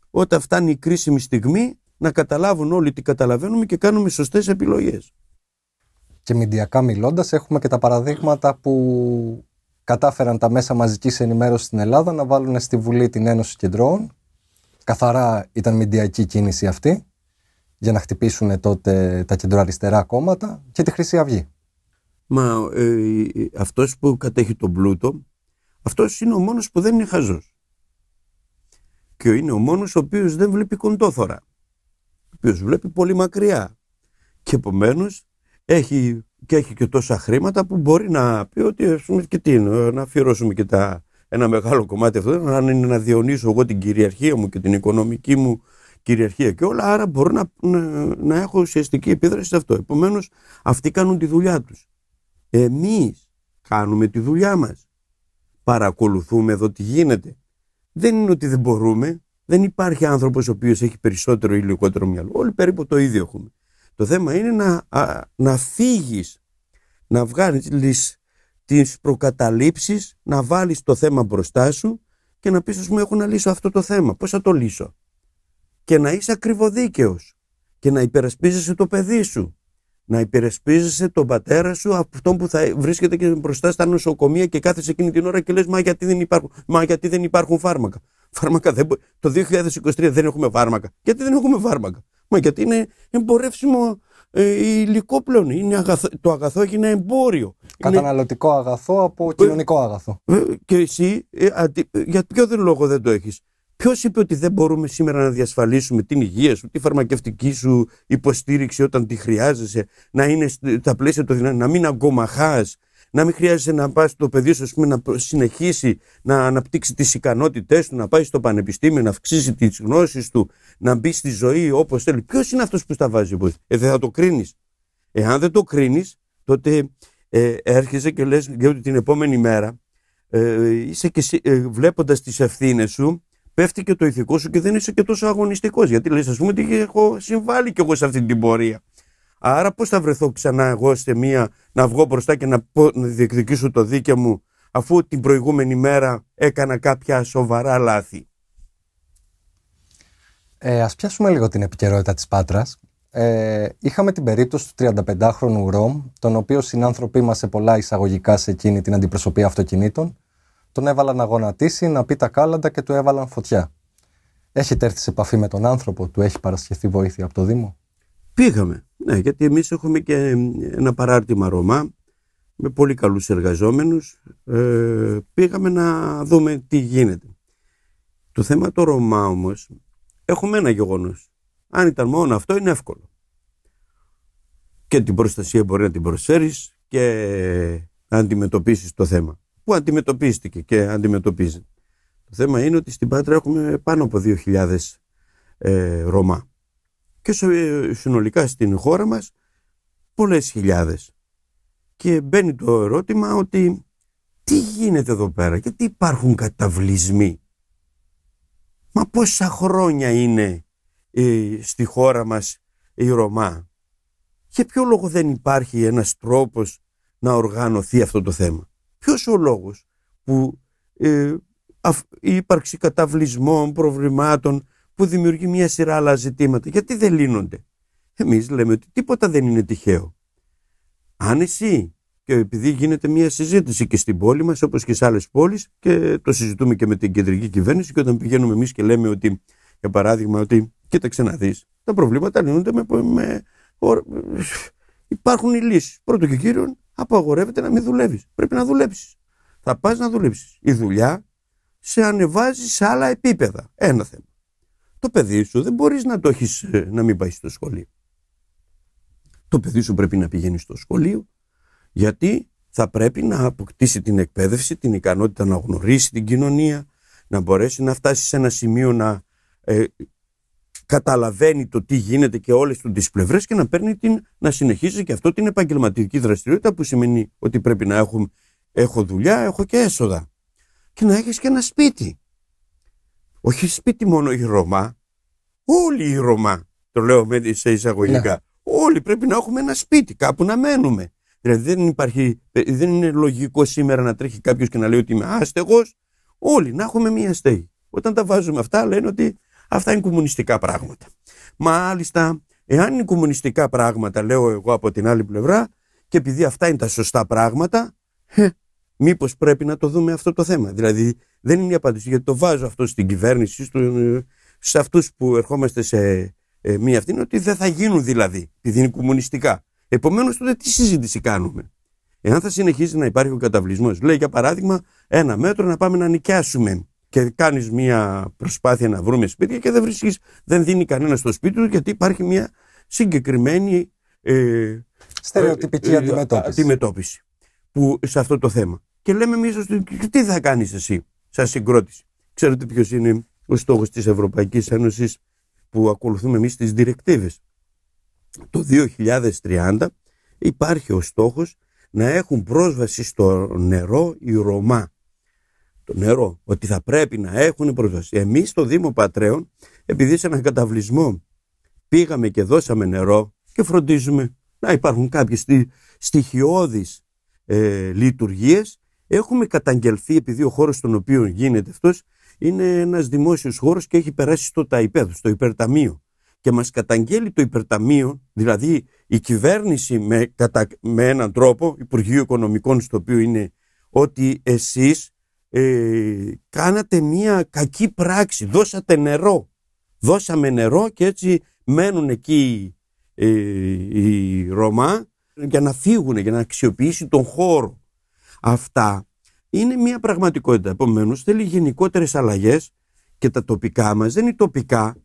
όταν φτάνει η κρίσιμη στιγμή να καταλάβουν όλοι τι καταλαβαίνουμε και κάνουμε σωστές επιλογές και μηντιακά μιλώντας έχουμε και τα παραδείγματα που κατάφεραν τα μέσα μαζικής ενημέρωσης στην Ελλάδα να βάλουν στη Βουλή την Ένωση Κεντρών. Καθαρά ήταν μηντιακή κίνηση αυτή για να χτυπήσουν τότε τα κεντροαριστερά κόμματα και τη Χρυσή Αυγή. Μα ε, αυτός που κατέχει τον πλούτο, αυτός είναι ο μόνος που δεν είναι χαζός. Και είναι ο μόνος ο οποίος δεν βλέπει κοντόθωρα, ο οποίος βλέπει πολύ μακριά. Και επομένως έχει και, έχει και τόσα χρήματα που μπορεί να πει ότι και τι, να αφιερώσουμε και τα, ένα μεγάλο κομμάτι αυτό, αν είναι να διονύσω εγώ την κυριαρχία μου και την οικονομική μου κυριαρχία και όλα, άρα μπορώ να, να, να έχω ουσιαστική επίδραση σε αυτό. Επομένως, αυτοί κάνουν τη δουλειά τους. Εμείς κάνουμε τη δουλειά μας. Παρακολουθούμε εδώ τι γίνεται. Δεν είναι ότι δεν μπορούμε. Δεν υπάρχει άνθρωπος ο οποίος έχει περισσότερο ή λιγότερο μυαλό. Όλοι περίπου το ίδιο έχουμε. Το θέμα είναι να, να φύγεις, να βγάλεις τις προκαταλήψεις, να βάλεις το θέμα μπροστά σου και να πεις, ας πούμε, έχω να λύσω αυτό το θέμα. Πώς θα το λύσω. Και να είσαι ακριβοδίκαιος και να υπερασπίζεσαι το παιδί σου. Να υπερασπίζεσαι τον πατέρα σου, αυτόν που θα βρίσκεται και μπροστά στα νοσοκομεία και κάθεσαι εκείνη την ώρα και λες, μα γιατί δεν υπάρχουν, μα γιατί δεν υπάρχουν φάρμακα. Φάρμακα δεν Το 2023 δεν έχουμε φάρμακα. Γιατί δεν έχουμε φάρμακα. Μα γιατί είναι εμπορεύσιμο ε, υλικό πλέον. Είναι αγαθό, το αγαθό ένα εμπόριο. Καταναλωτικό αγαθό από ε, κοινωνικό αγαθό. Ε, και εσύ, ε, για ποιο λόγο δεν το έχεις. Ποιος είπε ότι δεν μπορούμε σήμερα να διασφαλίσουμε την υγεία σου, τη φαρμακευτική σου υποστήριξη όταν τη χρειάζεσαι, να είναι στα πλαίσια του να μην αγκομαχάς, να μην χρειάζεται να πας το παιδί σου πούμε, να συνεχίσει να αναπτύξει τις ικανότητές του, να πάει στο πανεπιστήμιο, να αυξήσει τις γνώσεις του, να μπει στη ζωή όπως θέλει. Ποιος είναι αυτός που στα βάζει, ε, δεν θα το κρίνεις. Εάν δεν το κρίνεις, τότε ε, έρχεσαι και λες, διότι την επόμενη μέρα ε, είσαι και ε, βλέποντας τις ευθύνες σου, πέφτει και το ηθικό σου και δεν είσαι και τόσο αγωνιστικός. Γιατί λες, ας πούμε, ότι έχω συμβάλει κι εγώ σε αυτή την πορεία. Άρα πώς θα βρεθώ ξανά εγώ σε μία να βγω μπροστά και να, πω, διεκδικήσω το δίκαιο μου αφού την προηγούμενη μέρα έκανα κάποια σοβαρά λάθη. Ε, ας πιάσουμε λίγο την επικαιρότητα της Πάτρας. Ε, είχαμε την περίπτωση του 35χρονου Ρομ, τον οποίο συνάνθρωποι μας σε πολλά εισαγωγικά σε εκείνη την αντιπροσωπεία αυτοκινήτων, τον έβαλαν να γονατίσει, να πει τα κάλαντα και του έβαλαν φωτιά. Έχετε έρθει σε επαφή με τον άνθρωπο, του έχει παρασχεθεί βοήθεια από το Δήμο. Πήγαμε. Ναι, γιατί εμείς έχουμε και ε, ένα παράρτημα Ρωμά με πολύ καλούς εργαζόμενους. Ε, πήγαμε να δούμε τι γίνεται. Το θέμα το Ρωμά όμως έχουμε ένα γεγονός. Αν ήταν μόνο αυτό είναι εύκολο. Και την προστασία μπορεί να την προσφέρεις και να αντιμετωπίσεις το θέμα. Που αντιμετωπίστηκε και αντιμετωπίζει. Το θέμα είναι ότι στην Πάτρα έχουμε πάνω από 2.000 ε, Ρωμά και ε, συνολικά στην χώρα μας πολλές χιλιάδες. Και μπαίνει το ερώτημα ότι τι γίνεται εδώ πέρα, γιατί υπάρχουν καταβλισμοί. Μα πόσα χρόνια είναι ε, στη χώρα μας η Ρωμά. Για ποιο λόγο δεν υπάρχει ένας τρόπος να οργανωθεί αυτό το θέμα. Ποιος ο λόγος που ε, αφ- η ύπαρξη καταβλισμών, προβλημάτων που δημιουργεί μια σειρά άλλα ζητήματα. Γιατί δεν λύνονται. Εμείς λέμε ότι τίποτα δεν είναι τυχαίο. Αν εσύ και επειδή γίνεται μια συζήτηση και στην πόλη μας όπως και σε άλλες πόλεις και το συζητούμε και με την κεντρική κυβέρνηση και όταν πηγαίνουμε εμείς και λέμε ότι για παράδειγμα ότι κοίταξε να δεις τα προβλήματα λύνονται με, με υπάρχουν οι λύσεις πρώτο και κύριο απαγορεύεται να μην δουλεύεις πρέπει να δουλέψεις θα πας να δουλέψεις η δουλειά σε ανεβάζει σε άλλα επίπεδα ένα θέμα το παιδί σου δεν μπορείς να το έχεις ε, να μην πάει στο σχολείο. Το παιδί σου πρέπει να πηγαίνει στο σχολείο γιατί θα πρέπει να αποκτήσει την εκπαίδευση, την ικανότητα να γνωρίσει την κοινωνία, να μπορέσει να φτάσει σε ένα σημείο να ε, καταλαβαίνει το τι γίνεται και όλες του τις πλευρές και να, παίρνει την, να συνεχίζει και αυτό την επαγγελματική δραστηριότητα που σημαίνει ότι πρέπει να έχουμε, έχω δουλειά, έχω και έσοδα και να έχεις και ένα σπίτι όχι σπίτι μόνο η Ρωμά, όλοι οι Ρωμά, το λέω σε εισαγωγικά, ναι. όλοι πρέπει να έχουμε ένα σπίτι, κάπου να μένουμε. Δηλαδή δεν, υπάρχει, ε, δεν είναι λογικό σήμερα να τρέχει κάποιος και να λέει ότι είμαι άστεγος, όλοι να έχουμε μία στέγη. Όταν τα βάζουμε αυτά λένε ότι αυτά είναι κομμουνιστικά πράγματα. Μάλιστα, εάν είναι κομμουνιστικά πράγματα, λέω εγώ από την άλλη πλευρά, και επειδή αυτά είναι τα σωστά πράγματα, Μήπως πρέπει να το δούμε αυτό το θέμα. Δηλαδή, δεν είναι η απάντηση, γιατί το βάζω αυτό στην κυβέρνηση, σε αυτούς που ερχόμαστε σε ε, μία αυτήν, ότι δεν θα γίνουν δηλαδή, επειδή είναι κομμουνιστικά. Επομένως, τότε τι συζήτηση κάνουμε. Εάν θα συνεχίσει να υπάρχει ο καταβλισμός, λέει για παράδειγμα, ένα μέτρο να πάμε να νοικιάσουμε και κάνεις μια προσπάθεια να βρούμε σπίτια και δεν βρίσκεις, δεν δίνει κανένα στο σπίτι του γιατί υπάρχει μια συγκεκριμένη. Ε, Στερεοτυπική ε, ε, αντιμετώπιση. αντιμετώπιση που, σε αυτό το θέμα και λέμε εμείς τι θα κάνεις εσύ, σαν συγκρότηση. Ξέρετε ποιος είναι ο στόχος της Ευρωπαϊκής Ένωσης που ακολουθούμε εμείς τις διρεκτίβες. Το 2030 υπάρχει ο στόχος να έχουν πρόσβαση στο νερό οι Ρωμά. Το νερό, ότι θα πρέπει να έχουν πρόσβαση. Εμείς στο Δήμο Πατρέων, επειδή σε έναν καταβλισμό πήγαμε και δώσαμε νερό και φροντίζουμε να υπάρχουν κάποιες στοιχειώδεις ε, λειτουργίες, Έχουμε καταγγελθεί επειδή ο χώρος στον οποίο γίνεται αυτός είναι ένας δημόσιος χώρος και έχει περάσει στο ταϊπέδο, στο υπερταμείο. Και μας καταγγέλει το υπερταμείο, δηλαδή η κυβέρνηση με, έναν τρόπο, Υπουργείο Οικονομικών, στο οποίο είναι ότι εσείς ε, κάνατε μια κακή πράξη, δώσατε νερό. Δώσαμε νερό και έτσι μένουν εκεί ε, οι Ρωμά για να φύγουν, για να αξιοποιήσουν τον χώρο. Αυτά είναι μια πραγματικότητα. Επομένως, θέλει γενικότερες αλλαγές και τα τοπικά μας δεν είναι τοπικά,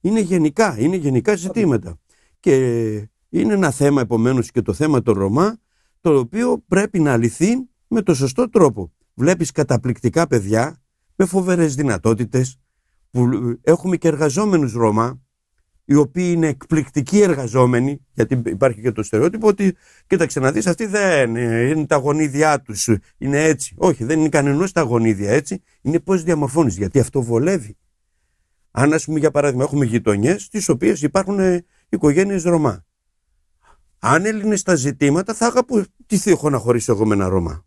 είναι γενικά, είναι γενικά ζητήματα. Και είναι ένα θέμα, επομένως, και το θέμα των Ρωμά, το οποίο πρέπει να λυθεί με το σωστό τρόπο. Βλέπεις καταπληκτικά παιδιά με φοβερές δυνατότητες, που έχουμε και εργαζόμενους Ρωμά, οι οποίοι είναι εκπληκτικοί εργαζόμενοι, γιατί υπάρχει και το στερεότυπο ότι κοίταξε να δεις αυτοί δεν ε, είναι τα γονίδια τους. είναι έτσι. Όχι, δεν είναι κανένα τα γονίδια έτσι, είναι πώς διαμορφώνεις, γιατί αυτό βολεύει. Αν ας πούμε για παράδειγμα έχουμε γειτονιές τις οποίες υπάρχουν ε, οικογένειες Ρωμά. Αν έλυνες τα ζητήματα θα αγαπού. τι θέλω να χωρίσω εγώ με ένα Ρωμά.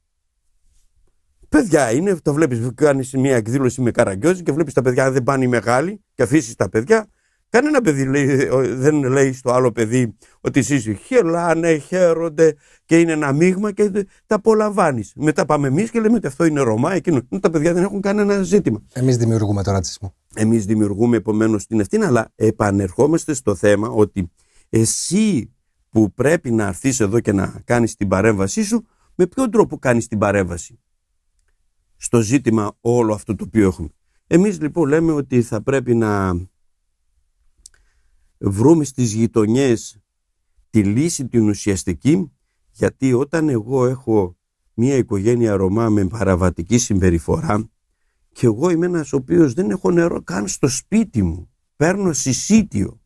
Παιδιά είναι, το βλέπεις, κάνεις μια εκδήλωση με καραγκιόζη και βλέπεις τα παιδιά, αν δεν πάνε οι μεγάλοι και αφήσεις τα παιδιά, Κανένα παιδί λέει, δεν λέει στο άλλο παιδί ότι εσείς χελάνε, χαίρονται και είναι ένα μείγμα και τα απολαμβάνεις. Μετά πάμε εμείς και λέμε ότι αυτό είναι Ρωμά, εκείνο. Τα παιδιά δεν έχουν κανένα ζήτημα. Εμείς δημιουργούμε το ρατσισμό. Εμείς δημιουργούμε επομένως την ευθύνη, αλλά επανερχόμαστε στο θέμα ότι εσύ που πρέπει να έρθεις εδώ και να κάνεις την παρέμβασή σου, με ποιον τρόπο κάνεις την παρέμβαση στο ζήτημα όλο αυτό το οποίο έχουμε. Εμείς λοιπόν λέμε ότι θα πρέπει να βρούμε στις γειτονιές τη λύση την ουσιαστική γιατί όταν εγώ έχω μια οικογένεια Ρωμά με παραβατική συμπεριφορά και εγώ είμαι ένας ο οποίος δεν έχω νερό καν στο σπίτι μου, παίρνω συσίτιο,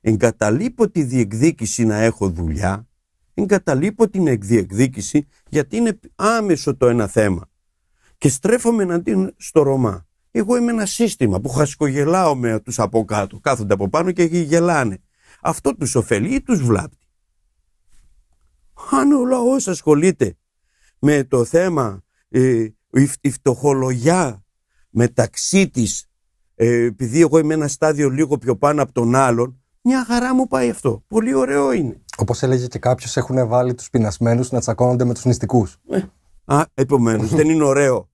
εγκαταλείπω τη διεκδίκηση να έχω δουλειά, εγκαταλείπω την διεκδίκηση γιατί είναι άμεσο το ένα θέμα και στρέφομαι την στο Ρωμά. Εγώ είμαι ένα σύστημα που χασκογελάω με τους από κάτω. Κάθονται από πάνω και γελάνε. Αυτό τους ωφελεί ή τους βλάπτει. Αν ο λαός ασχολείται με το θέμα ε, η φτωχολογιά μεταξύ της ε, επειδή εγώ είμαι ένα στάδιο λίγο πιο πάνω από τον άλλον, μια χαρά μου πάει αυτό. Πολύ ωραίο είναι. Όπως έλεγε και κάποιος, έχουν βάλει τους πεινασμένους να τσακώνονται με τους νηστικούς. Ε, α, επομένως, δεν είναι ωραίο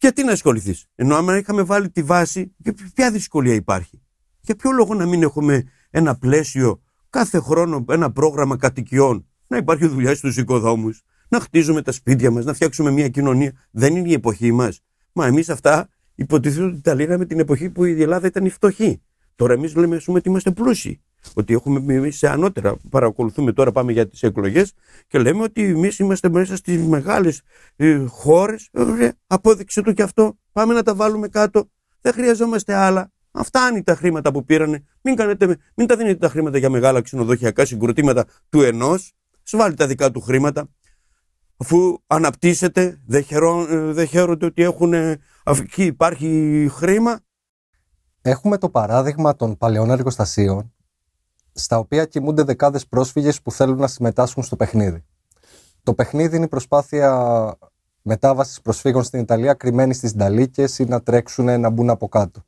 γιατί να ασχοληθείς. Ενώ άμα είχαμε βάλει τη βάση, ποια δυσκολία υπάρχει. Για ποιο λόγο να μην έχουμε ένα πλαίσιο κάθε χρόνο, ένα πρόγραμμα κατοικιών, να υπάρχει δουλειά στους οικοδόμους, να χτίζουμε τα σπίτια μας, να φτιάξουμε μια κοινωνία. Δεν είναι η εποχή μας. Μα εμείς αυτά υποτίθεται ότι τα λέγαμε την εποχή που η Ελλάδα ήταν η φτωχή. Τώρα εμείς λέμε, ότι είμαστε πλούσιοι. Ότι έχουμε εμείς σε ανώτερα. Παρακολουθούμε τώρα, πάμε για τις εκλογές και λέμε ότι εμείς είμαστε μέσα στις μεγάλες ε, χώρες. Ε, απόδειξε το και αυτό. Πάμε να τα βάλουμε κάτω. Δεν χρειαζόμαστε άλλα. Αυτά είναι τα χρήματα που πήρανε. Μην, κάνετε, μην τα δίνετε τα χρήματα για μεγάλα ξενοδοχειακά συγκροτήματα του ενός. Σβάλει τα δικά του χρήματα. Αφού αναπτύσσεται, δεν, χαιρό, ε, χαίρονται ότι έχουν, υπάρχει χρήμα. Έχουμε το παράδειγμα των παλαιών εργοστασίων στα οποία κοιμούνται δεκάδες πρόσφυγες που θέλουν να συμμετάσχουν στο παιχνίδι. Το παιχνίδι είναι η προσπάθεια μετάβασης προσφύγων στην Ιταλία κρυμμένοι στις νταλίκες ή να τρέξουν να μπουν από κάτω.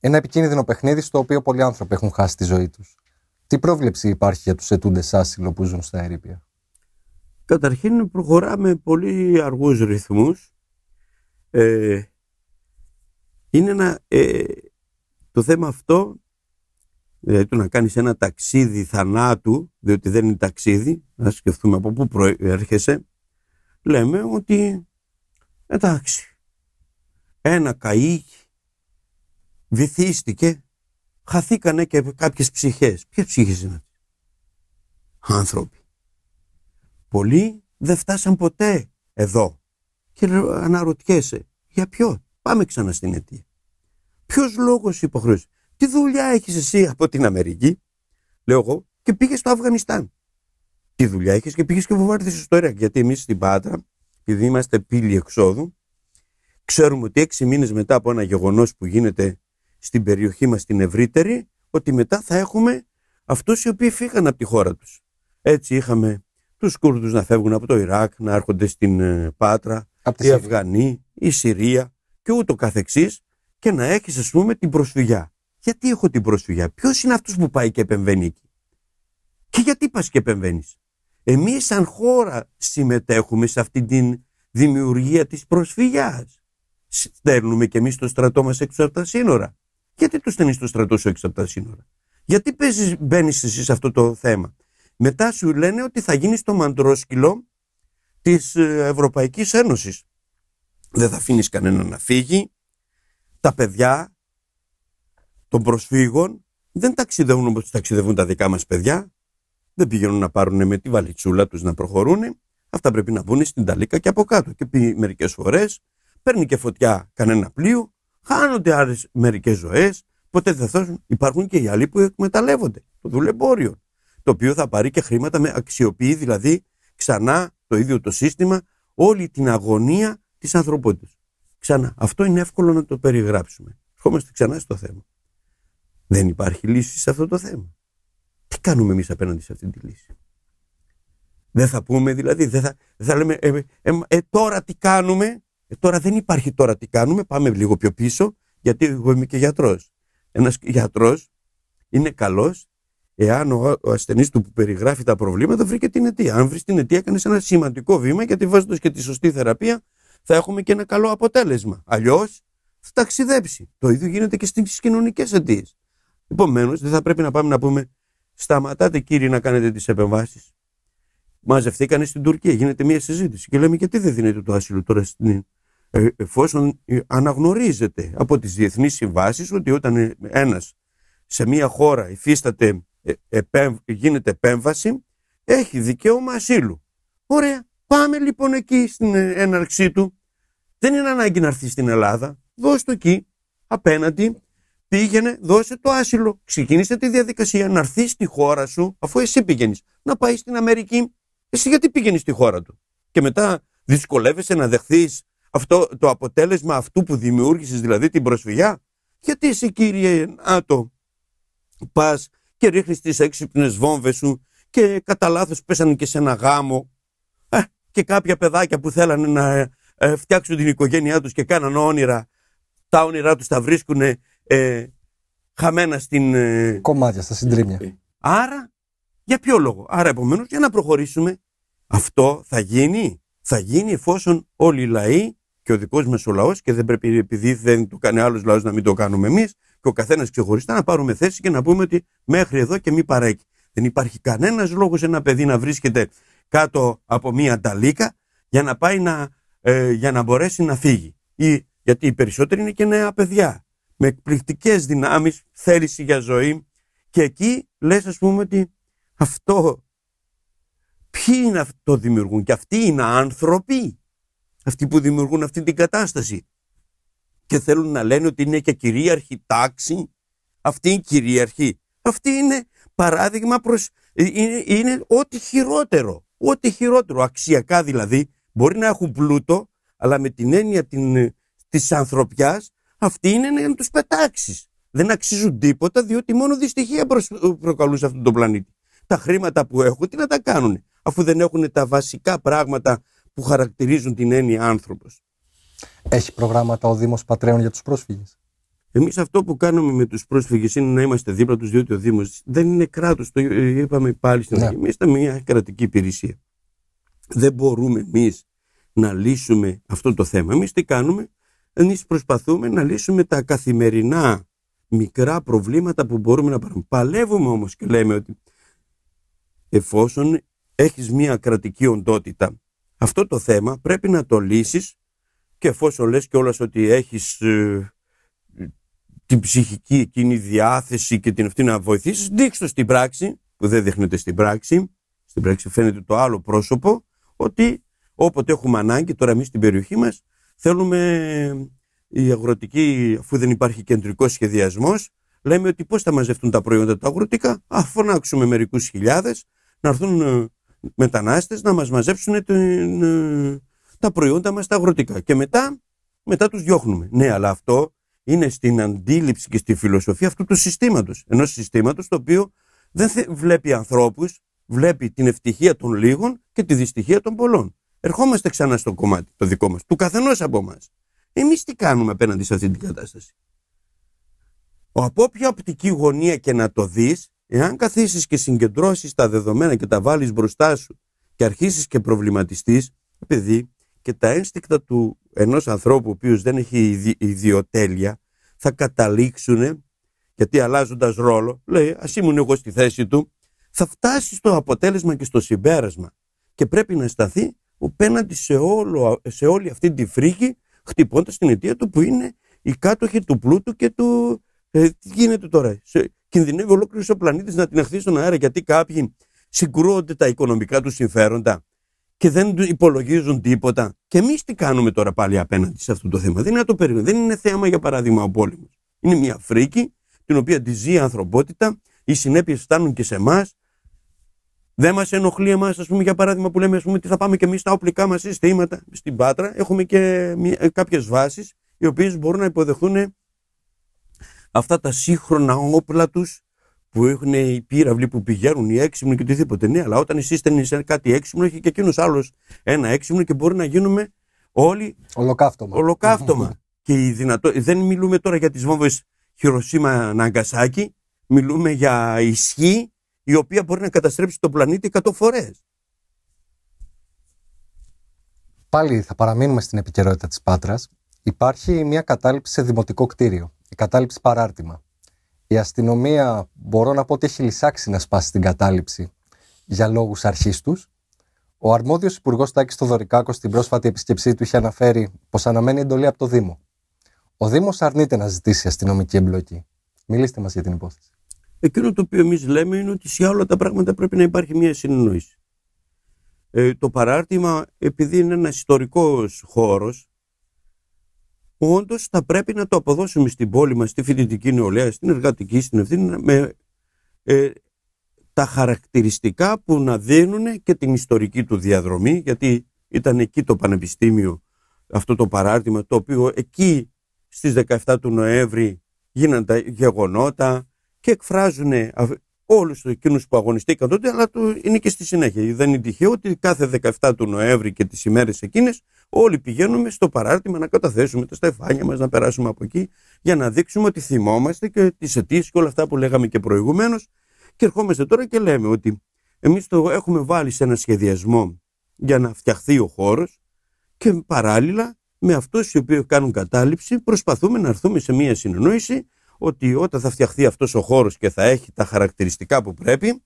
Ένα επικίνδυνο παιχνίδι στο οποίο πολλοί άνθρωποι έχουν χάσει τη ζωή τους. Τι πρόβλεψη υπάρχει για τους ετούντες άσυλο που ζουν στα ερήπια. Καταρχήν προχωράμε πολύ αργούς ρυθμούς. Ε, είναι ένα, ε, το θέμα αυτό Δηλαδή το να κάνεις ένα ταξίδι θανάτου, διότι δεν είναι ταξίδι, να σκεφτούμε από πού προέρχεσαι, λέμε ότι εντάξει, ένα καΐκι βυθίστηκε, χαθήκανε και κάποιες ψυχές. Ποιες ψυχές είναι αυτές. Άνθρωποι. Πολλοί δεν φτάσαν ποτέ εδώ. Και αναρωτιέσαι, για ποιο. Πάμε ξανά στην αιτία. Ποιος λόγος υποχρεώσει. Τι δουλειά έχεις εσύ από την Αμερική, λέω εγώ, και πήγες στο Αφγανιστάν. Τι δουλειά έχεις και πήγες και βομβάρδισες στο Ιράκ. Γιατί εμείς στην Πάτρα, επειδή είμαστε πύλη εξόδου, ξέρουμε ότι έξι μήνες μετά από ένα γεγονός που γίνεται στην περιοχή μας την ευρύτερη, ότι μετά θα έχουμε αυτούς οι οποίοι φύγαν από τη χώρα τους. Έτσι είχαμε τους Κούρδους να φεύγουν από το Ιράκ, να έρχονται στην ε, Πάτρα, από οι Αφγανοί, η Συρία και ούτω καθεξής και να έχεις, ας πούμε την προσφυγιά γιατί έχω την προσφυγιά, ποιος είναι αυτός που πάει και επεμβαίνει εκεί. Και γιατί πας και επεμβαίνεις. Εμείς, σαν χώρα, συμμετέχουμε σε αυτή την δημιουργία της προσφυγιάς. Στέλνουμε κι εμεί το στρατό μας έξω από τα σύνορα. Γιατί τους στέλνεις το στρατό σου έξω από τα σύνορα. Γιατί μπαίνεις εσύ σε αυτό το θέμα. Μετά σου λένε ότι θα γίνεις το μαντρόσκυλο της ε, Ευρωπαϊκής Ένωσης. Δεν θα αφήνεις κανέναν να φύγει. Τα παιδιά των προσφύγων δεν ταξιδεύουν όπως ταξιδεύουν τα δικά μας παιδιά. Δεν πηγαίνουν να πάρουν με τη βαλιτσούλα τους να προχωρούν. Αυτά πρέπει να μπουν στην ταλίκα και από κάτω. Και πει μερικές φορές παίρνει και φωτιά κανένα πλοίο, χάνονται άλλες μερικές ζωές, ποτέ δεν θα Υπάρχουν και οι άλλοι που εκμεταλλεύονται το δουλεμπόριο, το οποίο θα πάρει και χρήματα με αξιοποιεί δηλαδή ξανά το ίδιο το σύστημα όλη την αγωνία της ανθρωπότητας. Ξανά. Αυτό είναι εύκολο να το περιγράψουμε. Ερχόμαστε ξανά στο θέμα. Δεν υπάρχει λύση σε αυτό το θέμα. Τι κάνουμε εμείς απέναντι σε αυτή τη λύση. Δεν θα πούμε δηλαδή, δεν θα, θα λέμε ε, ε, ε, ε, τώρα τι κάνουμε, τώρα δεν υπάρχει τώρα τι κάνουμε, πάμε λίγο πιο πίσω, γιατί εγώ είμαι και γιατρός. Ένας γιατρός είναι καλός εάν ο, ο ασθενής του που περιγράφει τα προβλήματα βρήκε την αιτία. Αν βρεις την αιτία έκανε ένα σημαντικό βήμα γιατί βάζοντας και τη σωστή θεραπεία θα έχουμε και ένα καλό αποτέλεσμα. Αλλιώς θα ταξιδέψει. Το ίδιο γίνεται και στις κοινωνικές αιτίες. Επομένως, δεν θα πρέπει να πάμε να πούμε σταματάτε κύριοι να κάνετε τις επεμβάσεις. Μαζευτήκανε στην Τουρκία, γίνεται μια συζήτηση και λέμε γιατί δεν δίνετε το άσυλο τώρα στην, ε, εφόσον ε, αναγνωρίζεται από τις διεθνείς συμβάσεις ότι όταν ε, ένας σε μια χώρα υφίσταται, γίνεται επέμβαση, έχει δικαίωμα ασύλου. Ωραία, πάμε λοιπόν εκεί στην έναρξή του. Δεν είναι ανάγκη να έρθει στην Ελλάδα, Δώστε εκεί, απέναντι, Πήγαινε, δώσε το άσυλο. Ξεκίνησε τη διαδικασία να έρθει στη χώρα σου, αφού εσύ πήγαινες. Να πάει στην Αμερική. Εσύ γιατί πήγαινες στη χώρα του. Και μετά δυσκολεύεσαι να δεχθείς το αποτέλεσμα αυτού που δημιούργησες, δηλαδή την προσφυγιά. Γιατί εσύ, κύριε Νάτο πας και ρίχνεις τις έξυπνες βόμβες σου και κατά λάθος πέσανε και σε ένα γάμο. Ε, και κάποια παιδάκια που θέλανε να ε, φτιάξουν την οικογένειά τους και κάναν όνειρα. Τα όνειρά τους τα βρίσκουν ε, χαμένα στην. Ε... Κομμάτια, στα συντρίμια. Άρα, για ποιο λόγο. Άρα, επομένως, για να προχωρήσουμε, αυτό θα γίνει. Θα γίνει εφόσον όλοι οι λαοί και ο δικός μας ο λαός, και δεν πρέπει, επειδή δεν του κάνει άλλος λαός, να μην το κάνουμε εμείς, και ο καθένας ξεχωριστά να πάρουμε θέση και να πούμε ότι μέχρι εδώ και μη παρέκει. Δεν υπάρχει κανένας λόγος ένα παιδί να βρίσκεται κάτω από μία ταλίκα για να πάει να, ε, για να μπορέσει να φύγει. Ή, γιατί οι περισσότεροι είναι και νέα παιδιά με εκπληκτικές δυνάμεις, θέληση για ζωή και εκεί λες ας πούμε ότι αυτό, ποιοι είναι αυτό δημιουργούν και αυτοί είναι άνθρωποι, αυτοί που δημιουργούν αυτή την κατάσταση και θέλουν να λένε ότι είναι και κυρίαρχη τάξη, αυτή είναι κυρίαρχη, αυτή είναι παράδειγμα προς, είναι, ό,τι χειρότερο, ό,τι χειρότερο, αξιακά δηλαδή, μπορεί να έχουν πλούτο, αλλά με την έννοια την, της ανθρωπιάς αυτοί είναι να του πετάξεις. Δεν αξίζουν τίποτα, διότι μόνο δυστυχία προκαλούν σε αυτόν τον πλανήτη. Τα χρήματα που έχουν, τι να τα κάνουν, αφού δεν έχουν τα βασικά πράγματα που χαρακτηρίζουν την έννοια άνθρωπος. Έχει προγράμματα ο Δήμος Πατρέων για τους πρόσφυγες. Εμείς αυτό που κάνουμε με τους πρόσφυγες είναι να είμαστε δίπλα τους, διότι ο Δήμος δεν είναι κράτος. Το είπαμε πάλι στην ναι. αρχή. Ναι. Είμαστε μια κρατική υπηρεσία. Δεν μπορούμε εμείς να λύσουμε αυτό το θέμα. Εμείς τι κάνουμε, εμείς προσπαθούμε να λύσουμε τα καθημερινά μικρά προβλήματα που μπορούμε να πάρουμε. Παλεύουμε όμως και λέμε ότι εφόσον έχεις μια κρατική οντότητα, αυτό το θέμα πρέπει να το λύσεις και εφόσον λες κιόλας ότι έχεις ε, την ψυχική εκείνη διάθεση και την αυτή να βοηθήσεις, δείξτε στην πράξη, που δεν δείχνεται στην πράξη, στην πράξη φαίνεται το άλλο πρόσωπο, ότι όποτε έχουμε ανάγκη, τώρα εμείς στην περιοχή μας, Θέλουμε ε, η αγροτική, αφού δεν υπάρχει κεντρικός σχεδιασμός, λέμε ότι πώς θα μαζευτούν τα προϊόντα τα αγροτικά, να φωνάξουμε μερικούς χιλιάδες να έρθουν ε, μετανάστες να μας μαζέψουν ε, τα προϊόντα μας τα αγροτικά. Και μετά, μετά τους διώχνουμε. Ναι, αλλά αυτό είναι στην αντίληψη και στη φιλοσοφία αυτού του συστήματος. Ενός συστήματος το οποίο δεν βλέπει ανθρώπους, βλέπει την ευτυχία των λίγων και τη δυστυχία των πολλών ερχόμαστε ξανά στο κομμάτι το δικό μας, του καθενός από εμάς. Εμείς τι κάνουμε απέναντι σε αυτή την κατάσταση. Από όποια οπτική γωνία και να το δεις, εάν καθίσεις και συγκεντρώσεις τα δεδομένα και τα βάλεις μπροστά σου και αρχίσεις και προβληματιστείς, επειδή και τα ένστικτα του ενός ανθρώπου ο οποίος δεν έχει ιδιοτέλεια θα καταλήξουν γιατί αλλάζοντας ρόλο, λέει, ας ήμουν εγώ στη θέση του, θα φτάσει στο αποτέλεσμα και στο συμπέρασμα και πρέπει να σταθεί απέναντι σε, όλο, σε όλη αυτή τη φρίκη, χτυπώντας την αιτία του που είναι η κάτοχη του πλούτου και του. Ε, τι γίνεται τώρα. Σε, κινδυνεύει ολόκληρος ο πλανήτης να την αχθεί στον αέρα γιατί κάποιοι συγκρούονται τα οικονομικά του συμφέροντα και δεν υπολογίζουν τίποτα. Και εμείς τι κάνουμε τώρα πάλι απέναντι σε αυτό το θέμα. Δεν είναι, το περί... δεν είναι θέμα, για παράδειγμα, ο πόλεμος. Είναι μια φρίκη την οποία τη ζει η ανθρωπότητα, οι συνέπειες φτάνουν και σε εμάς, δεν μας ενοχλεί εμάς, ας πούμε, για παράδειγμα, που λέμε ας πούμε, ότι θα πάμε και εμείς στα οπλικά μας συστήματα στην Πάτρα. Έχουμε και ε, κάποιες βάσεις οι οποίες μπορούν να υποδεχθούν αυτά τα σύγχρονα όπλα τους που έχουν οι πύραυλοι που πηγαίνουν, οι έξυπνοι και οτιδήποτε. Ναι, αλλά όταν εσύ στέλνει κάτι έξυπνο, έχει και εκείνος άλλος ένα έξυπνο και μπορεί να γίνουμε όλοι. Ολοκαύτωμα. Ολοκαύτωμα. και η δυνατό... δεν μιλούμε τώρα για τις βόμβες Χειροσύμα Ναγκασάκη, μιλούμε για ισχύ η οποία μπορεί να καταστρέψει τον πλανήτη 100 φορές. Πάλι θα παραμείνουμε στην επικαιρότητα της Πάτρας. Υπάρχει μια κατάληψη σε δημοτικό κτίριο. Η κατάληψη παράρτημα. Η αστυνομία μπορώ να πω ότι έχει λυσάξει να σπάσει την κατάληψη για λόγους αρχής τους. Ο αρμόδιος υπουργός Τάκης Δωρικάκο στην πρόσφατη επισκεψή του είχε αναφέρει πως αναμένει εντολή από το Δήμο. Ο Δήμος αρνείται να ζητήσει αστυνομική εμπλοκή. Μιλήστε μας για την υπόθεση. Εκείνο το οποίο εμείς λέμε είναι ότι σε όλα τα πράγματα πρέπει να υπάρχει μια συνεννόηση. Ε, το παράρτημα, επειδή είναι ένας ιστορικός χώρος, όντως θα πρέπει να το αποδώσουμε στην πόλη μας, στη φοιτητική νεολαία, στην εργατική, στην ευθύνη, με ε, τα χαρακτηριστικά που να δίνουν και την ιστορική του διαδρομή, γιατί ήταν εκεί το Πανεπιστήμιο, αυτό το παράρτημα, το οποίο εκεί στις 17 του Νοέμβρη γίνανε τα γεγονότα, και εκφράζουν όλους εκείνους που αγωνιστήκαν τότε, αλλά το είναι και στη συνέχεια. Δεν είναι τυχαίο ότι κάθε 17 του Νοέμβρη και τις ημέρες εκείνες όλοι πηγαίνουμε στο παράρτημα να καταθέσουμε τα στεφάνια μας, να περάσουμε από εκεί για να δείξουμε ότι θυμόμαστε και τις αιτήσει και όλα αυτά που λέγαμε και προηγουμένως. Και ερχόμαστε τώρα και λέμε ότι εμείς το έχουμε βάλει σε ένα σχεδιασμό για να φτιαχθεί ο χώρος και παράλληλα με αυτούς οι οποίοι κάνουν κατάληψη προσπαθούμε να έρθουμε σε μια συνεννόηση ότι όταν θα φτιαχθεί αυτός ο χώρος και θα έχει τα χαρακτηριστικά που πρέπει,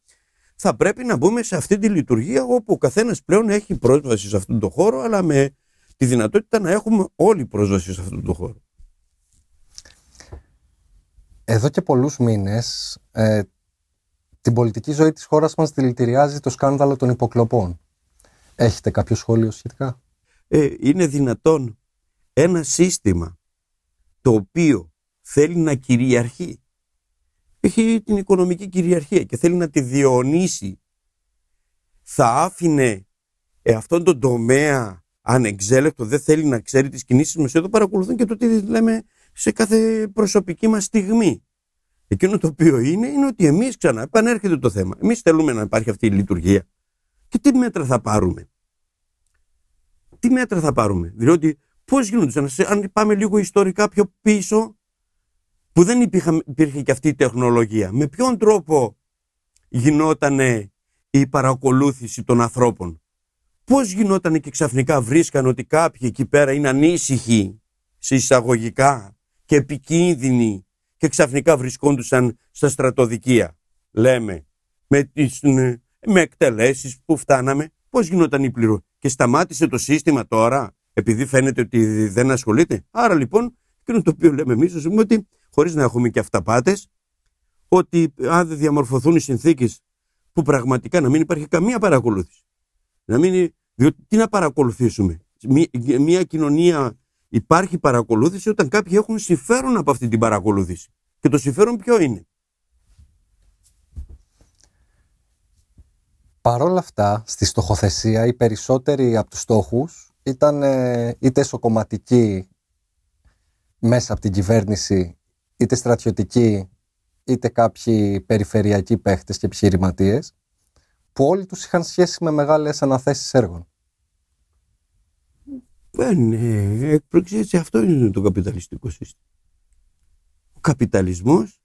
θα πρέπει να μπούμε σε αυτή τη λειτουργία όπου ο καθένας πλέον έχει πρόσβαση σε αυτόν τον χώρο, αλλά με τη δυνατότητα να έχουμε όλοι πρόσβαση σε αυτόν τον χώρο. Εδώ και πολλούς μήνες ε, την πολιτική ζωή της χώρας μας δηλητηριάζει το σκάνδαλο των υποκλοπών. Έχετε κάποιο σχόλιο σχετικά? Ε, είναι δυνατόν ένα σύστημα το οποίο θέλει να κυριαρχεί. Έχει την οικονομική κυριαρχία και θέλει να τη διονύσει. Θα άφηνε αυτόν τον τομέα ανεξέλεκτο, δεν θέλει να ξέρει τις κινήσεις μας. Εδώ παρακολουθούν και το τι λέμε σε κάθε προσωπική μας στιγμή. Εκείνο το οποίο είναι, είναι ότι εμείς ξανά επανέρχεται το θέμα. Εμείς θέλουμε να υπάρχει αυτή η λειτουργία. Και τι μέτρα θα πάρουμε. Τι μέτρα θα πάρουμε. Διότι πώς γίνονται, αν πάμε λίγο ιστορικά πιο πίσω, που δεν υπήρχε, υπήρχε και αυτή η τεχνολογία. Με ποιον τρόπο γινόταν η παρακολούθηση των ανθρώπων. Πώς γινόταν και ξαφνικά βρίσκαν ότι κάποιοι εκεί πέρα είναι ανήσυχοι σε εισαγωγικά και επικίνδυνοι και ξαφνικά βρισκόντουσαν στα στρατοδικεία. Λέμε, με, τις, με εκτελέσεις που φτάναμε, πώς γινόταν η πληρώ. Και σταμάτησε το σύστημα τώρα, επειδή φαίνεται ότι δεν ασχολείται. Άρα λοιπόν, εκείνο το οποίο λέμε εμείς, ότι χωρίς να έχουμε και αυταπάτες, ότι αν δεν διαμορφωθούν οι συνθήκες που πραγματικά να μην υπάρχει καμία παρακολούθηση. Να μην, διότι τι να παρακολουθήσουμε. Μια κοινωνία υπάρχει παρακολούθηση όταν κάποιοι έχουν συμφέρον από αυτή την παρακολούθηση. Και το συμφέρον ποιο είναι. Παρόλα αυτά, στη στοχοθεσία, οι περισσότεροι από τους στόχους ήταν ε, είτε εσωκομματικοί μέσα από την κυβέρνηση είτε στρατιωτικοί είτε κάποιοι περιφερειακοί παίχτες και επιχειρηματίες, που όλοι τους είχαν σχέση με μεγάλες αναθέσεις έργων. Ναι, ε, έτσι αυτό είναι το καπιταλιστικό σύστημα. Ο καπιταλισμός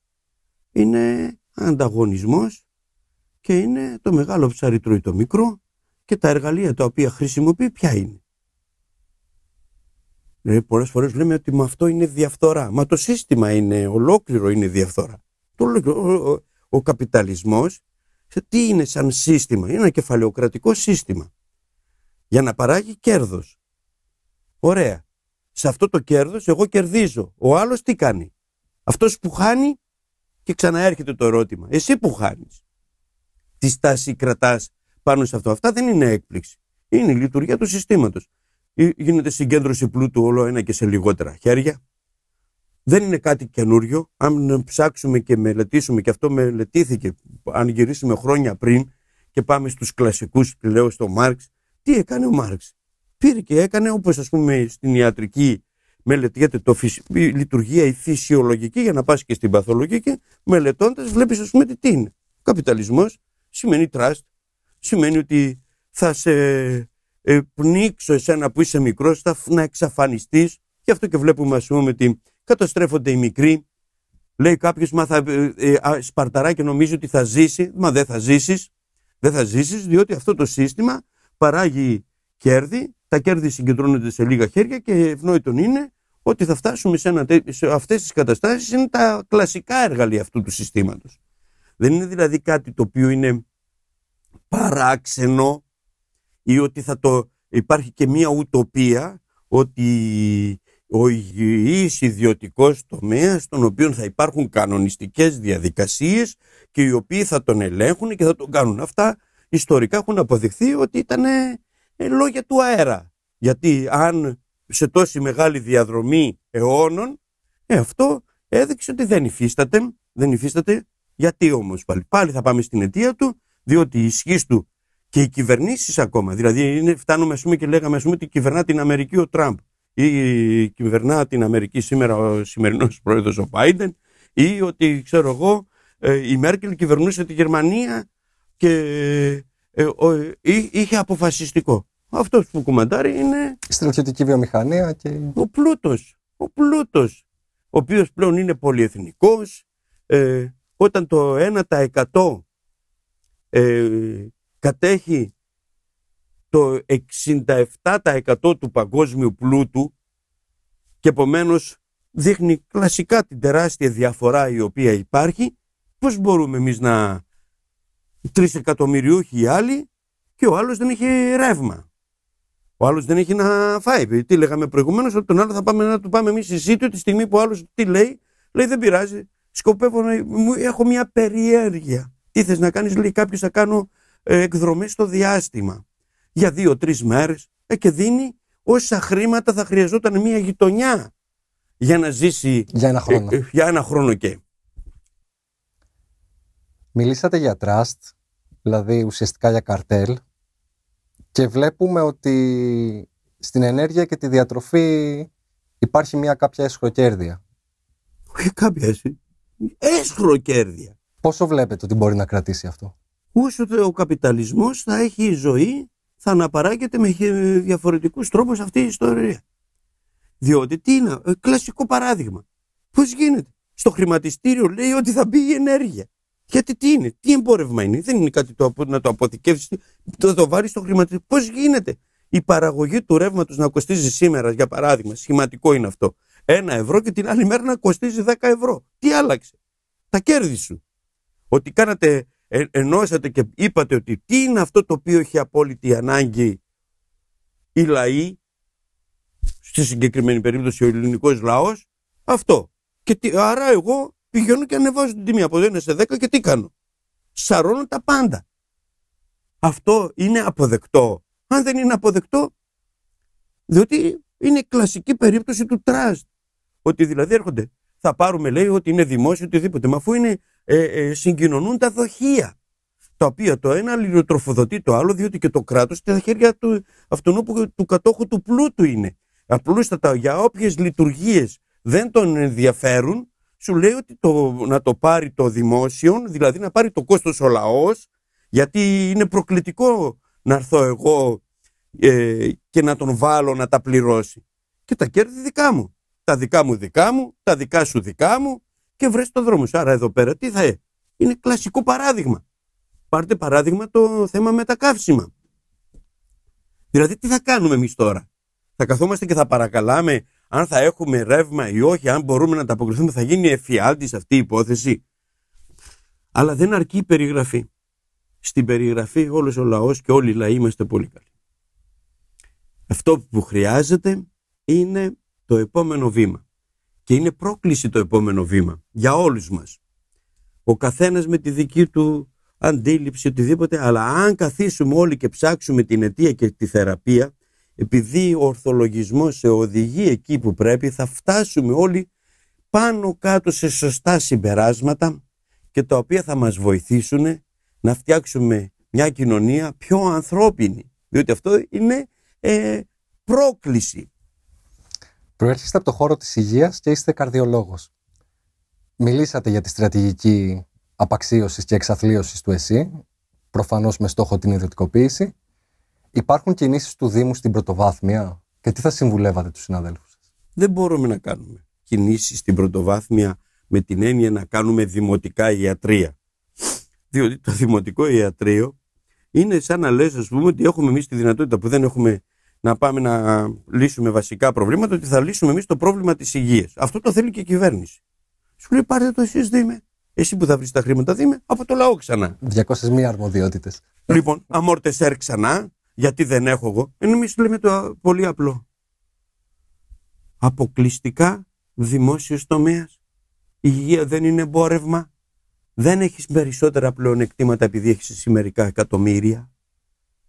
είναι ανταγωνισμός και είναι το μεγάλο ψάρι τρώει το μικρό και τα εργαλεία τα οποία χρησιμοποιεί ποια είναι. Δηλαδή, ε, πολλές φορές λέμε ότι με αυτό είναι διαφθορά. Μα το σύστημα είναι ολόκληρο είναι διαφθορά. Ο, ο, ο, ο καπιταλισμός, τι είναι σαν σύστημα, είναι ένα κεφαλαιοκρατικό σύστημα. Για να παράγει κέρδος. Ωραία. Σε αυτό το κέρδος εγώ κερδίζω. Ο άλλος τι κάνει. Αυτός που χάνει και ξαναέρχεται το ερώτημα. Εσύ που χάνεις. Τι στάση κρατάς πάνω σε αυτό. Αυτά δεν είναι έκπληξη. Είναι η λειτουργία του συστήματος γίνεται συγκέντρωση πλούτου όλο ένα και σε λιγότερα χέρια. Δεν είναι κάτι καινούριο. Αν ψάξουμε και μελετήσουμε, και αυτό μελετήθηκε, αν γυρίσουμε χρόνια πριν και πάμε στους κλασικούς, λέω στο Μάρξ, τι έκανε ο Μάρξ. Πήρε και έκανε, όπως ας πούμε στην ιατρική μελετιέται το η λειτουργία η φυσιολογική για να πας και στην παθολογική, μελετώντας βλέπεις ας πούμε τι είναι. Ο καπιταλισμός σημαίνει trust, σημαίνει ότι θα σε ε, πνίξω εσένα που είσαι μικρός θα να εξαφανιστείς, Γι' αυτό και βλέπουμε ας πούμε ότι καταστρέφονται οι μικροί. Λέει κάποιος, μα θα ε, ε, α, σπαρταρά και νομίζει ότι θα ζήσει. Μα δεν θα ζήσεις, Δεν θα ζήσεις διότι αυτό το σύστημα παράγει κέρδη. Τα κέρδη συγκεντρώνονται σε λίγα χέρια και ευνόητον είναι ότι θα φτάσουμε σε, ένα, σε αυτές τις καταστάσεις είναι τα κλασικά εργαλεία αυτού του συστήματος. Δεν είναι δηλαδή κάτι το οποίο είναι παράξενο ή ότι θα το, υπάρχει και μια ουτοπία ότι ο υγιής ιδιωτικός τομέας, στον οποίο θα υπάρχουν κανονιστικές διαδικασίες και οι οποίοι θα τον ελέγχουν και θα τον κάνουν αυτά, ιστορικά έχουν αποδειχθεί ότι ήταν ε, λόγια του αέρα. Γιατί αν σε τόση μεγάλη διαδρομή αιώνων, ε, αυτό έδειξε ότι δεν υφίσταται. Δεν υφίσταται. Γιατί όμως πάλι. Πάλι θα πάμε στην αιτία του, διότι η ισχύ του και οι κυβερνήσεις ακόμα. Δηλαδή, είναι, φτάνουμε και λέγαμε ότι κυβερνά την Αμερική ο Τραμπ ή κυβερνά την Αμερική σήμερα ο σημερινός πρόεδρος ο Biden ή ότι ξέρω εγώ ε, η Μέρκελ κυβερνούσε τη Γερμανία και ε, ε είχε αποφασιστικό. Αυτός που κουμαντάρει είναι. Η στρατιωτική βιομηχανία και. Ο πλούτος. Ο πλούτος. Ο οποίος πλέον είναι πολυεθνικός. Ε, όταν το 1% ε, κατέχει το 67% του παγκόσμιου πλούτου και επομένως δείχνει κλασικά την τεράστια διαφορά η οποία υπάρχει πώς μπορούμε εμείς να τρεις εκατομμυριούχοι οι άλλοι και ο άλλος δεν έχει ρεύμα ο άλλος δεν έχει να φάει τι λέγαμε προηγουμένως ότι τον άλλο θα πάμε να του πάμε εμείς συζήτηση τη στιγμή που ο άλλος τι λέει λέει δεν πειράζει σκοπεύω να έχω μια περιέργεια τι θες να κάνεις λέει κάποιος θα κάνω εκδρομή στο διάστημα για δυο τρει μέρες ε, και δίνει όσα χρήματα θα χρειαζόταν μια γειτονιά για να ζήσει για ένα χρόνο, ε, ε, για ένα χρόνο και. Μιλήσατε για τραστ, δηλαδή ουσιαστικά για καρτέλ και βλέπουμε ότι στην ενέργεια και τη διατροφή υπάρχει μια κάποια έσχροκέρδεια. Όχι ε, κάποια έσχρο. Έσχροκέρδεια. Πόσο βλέπετε ότι μπορεί να κρατήσει αυτό. Ούσο ο καπιταλισμός θα έχει ζωή, θα αναπαράγεται με διαφορετικούς τρόπους αυτή η ιστορία. Διότι τι είναι, ε, κλασικό παράδειγμα. Πώς γίνεται. Στο χρηματιστήριο λέει ότι θα μπει η ενέργεια. Γιατί τι είναι, τι εμπόρευμα είναι, δεν είναι κάτι το, να το αποθηκεύσεις, να το βάλεις στο χρηματιστήριο. πώς γίνεται η παραγωγή του ρεύματος να κοστίζει σήμερα, για παράδειγμα, σχηματικό είναι αυτό, ένα ευρώ και την άλλη μέρα να κοστίζει 10 ευρώ. Τι άλλαξε, τα κέρδη σου. Ότι κάνατε ε, ενώσατε και είπατε ότι τι είναι αυτό το οποίο έχει απόλυτη ανάγκη οι λαοί, στη συγκεκριμένη περίπτωση ο ελληνικός λαός, αυτό. Και τι, άρα εγώ πηγαίνω και ανεβάζω την τιμή από 1 σε 10 και τι κάνω. Σαρώνω τα πάντα. Αυτό είναι αποδεκτό. Αν δεν είναι αποδεκτό, διότι είναι κλασική περίπτωση του τραστ. Ότι δηλαδή έρχονται, θα πάρουμε λέει ότι είναι δημόσιο οτιδήποτε. Μα αφού είναι ε, ε, συγκοινωνούν τα δοχεία. Τα οποία το ένα αλληλοτροφοδοτεί το άλλο, διότι και το κράτος στα χέρια του αυτού που του κατόχου του πλούτου είναι. Απλούστατα, για όποιες λειτουργίες δεν τον ενδιαφέρουν, σου λέει ότι το, να το πάρει το δημόσιο, δηλαδή να πάρει το κόστος ο λαός, γιατί είναι προκλητικό να έρθω εγώ ε, και να τον βάλω να τα πληρώσει. Και τα κέρδη δικά μου. Τα δικά μου δικά μου, τα δικά σου δικά μου, και βρες το δρόμο σου. Άρα εδώ πέρα τι θα είναι. Είναι κλασικό παράδειγμα. Πάρτε παράδειγμα το θέμα με τα καύσιμα. Δηλαδή τι θα κάνουμε εμείς τώρα. Θα καθόμαστε και θα παρακαλάμε αν θα έχουμε ρεύμα ή όχι, αν μπορούμε να τα αποκριθούμε. Θα γίνει εφιάλτης αυτή η υπόθεση. Αλλά δεν αρκεί η περιγραφή. Στην περιγραφή όλος ο λαός και όλοι οι λαοί είμαστε πολύ καλοί. Αυτό που χρειάζεται είναι το επόμενο βήμα. Και είναι πρόκληση το επόμενο βήμα για όλους μας. Ο καθένας με τη δική του αντίληψη, οτιδήποτε, αλλά αν καθίσουμε όλοι και ψάξουμε την αιτία και τη θεραπεία, επειδή ο ορθολογισμός σε οδηγεί εκεί που πρέπει, θα φτάσουμε όλοι πάνω κάτω σε σωστά συμπεράσματα και τα οποία θα μας βοηθήσουν να φτιάξουμε μια κοινωνία πιο ανθρώπινη. Διότι αυτό είναι ε, πρόκληση. Προέρχεστε από το χώρο της υγείας και είστε καρδιολόγος. Μιλήσατε για τη στρατηγική απαξίωσης και εξαθλίωσης του ΕΣΥ, προφανώς με στόχο την ιδιωτικοποίηση. Υπάρχουν κινήσεις του Δήμου στην πρωτοβάθμια και τι θα συμβουλεύατε τους συναδέλφους σας. Δεν μπορούμε να κάνουμε κινήσεις στην πρωτοβάθμια με την έννοια να κάνουμε δημοτικά ιατρία. Διότι το δημοτικό ιατρείο είναι σαν να λες, ας πούμε, ότι έχουμε εμείς τη δυνατότητα που δεν έχουμε να πάμε να λύσουμε βασικά προβλήματα, ότι θα λύσουμε εμείς το πρόβλημα της υγείας. Αυτό το θέλει και η κυβέρνηση. Σου λέει πάρτε το εσείς δήμε, Εσύ που θα βρεις τα χρήματα δίμε από το λαό ξανά. 201 αρμοδιότητες. Λοιπόν, αμόρτες ξανά, γιατί δεν έχω εγώ. Εμείς λέμε το πολύ απλό. Αποκλειστικά δημόσιος τομέας. Η υγεία δεν είναι εμπόρευμα. Δεν έχεις περισσότερα πλεονεκτήματα επειδή έχεις εκατομμύρια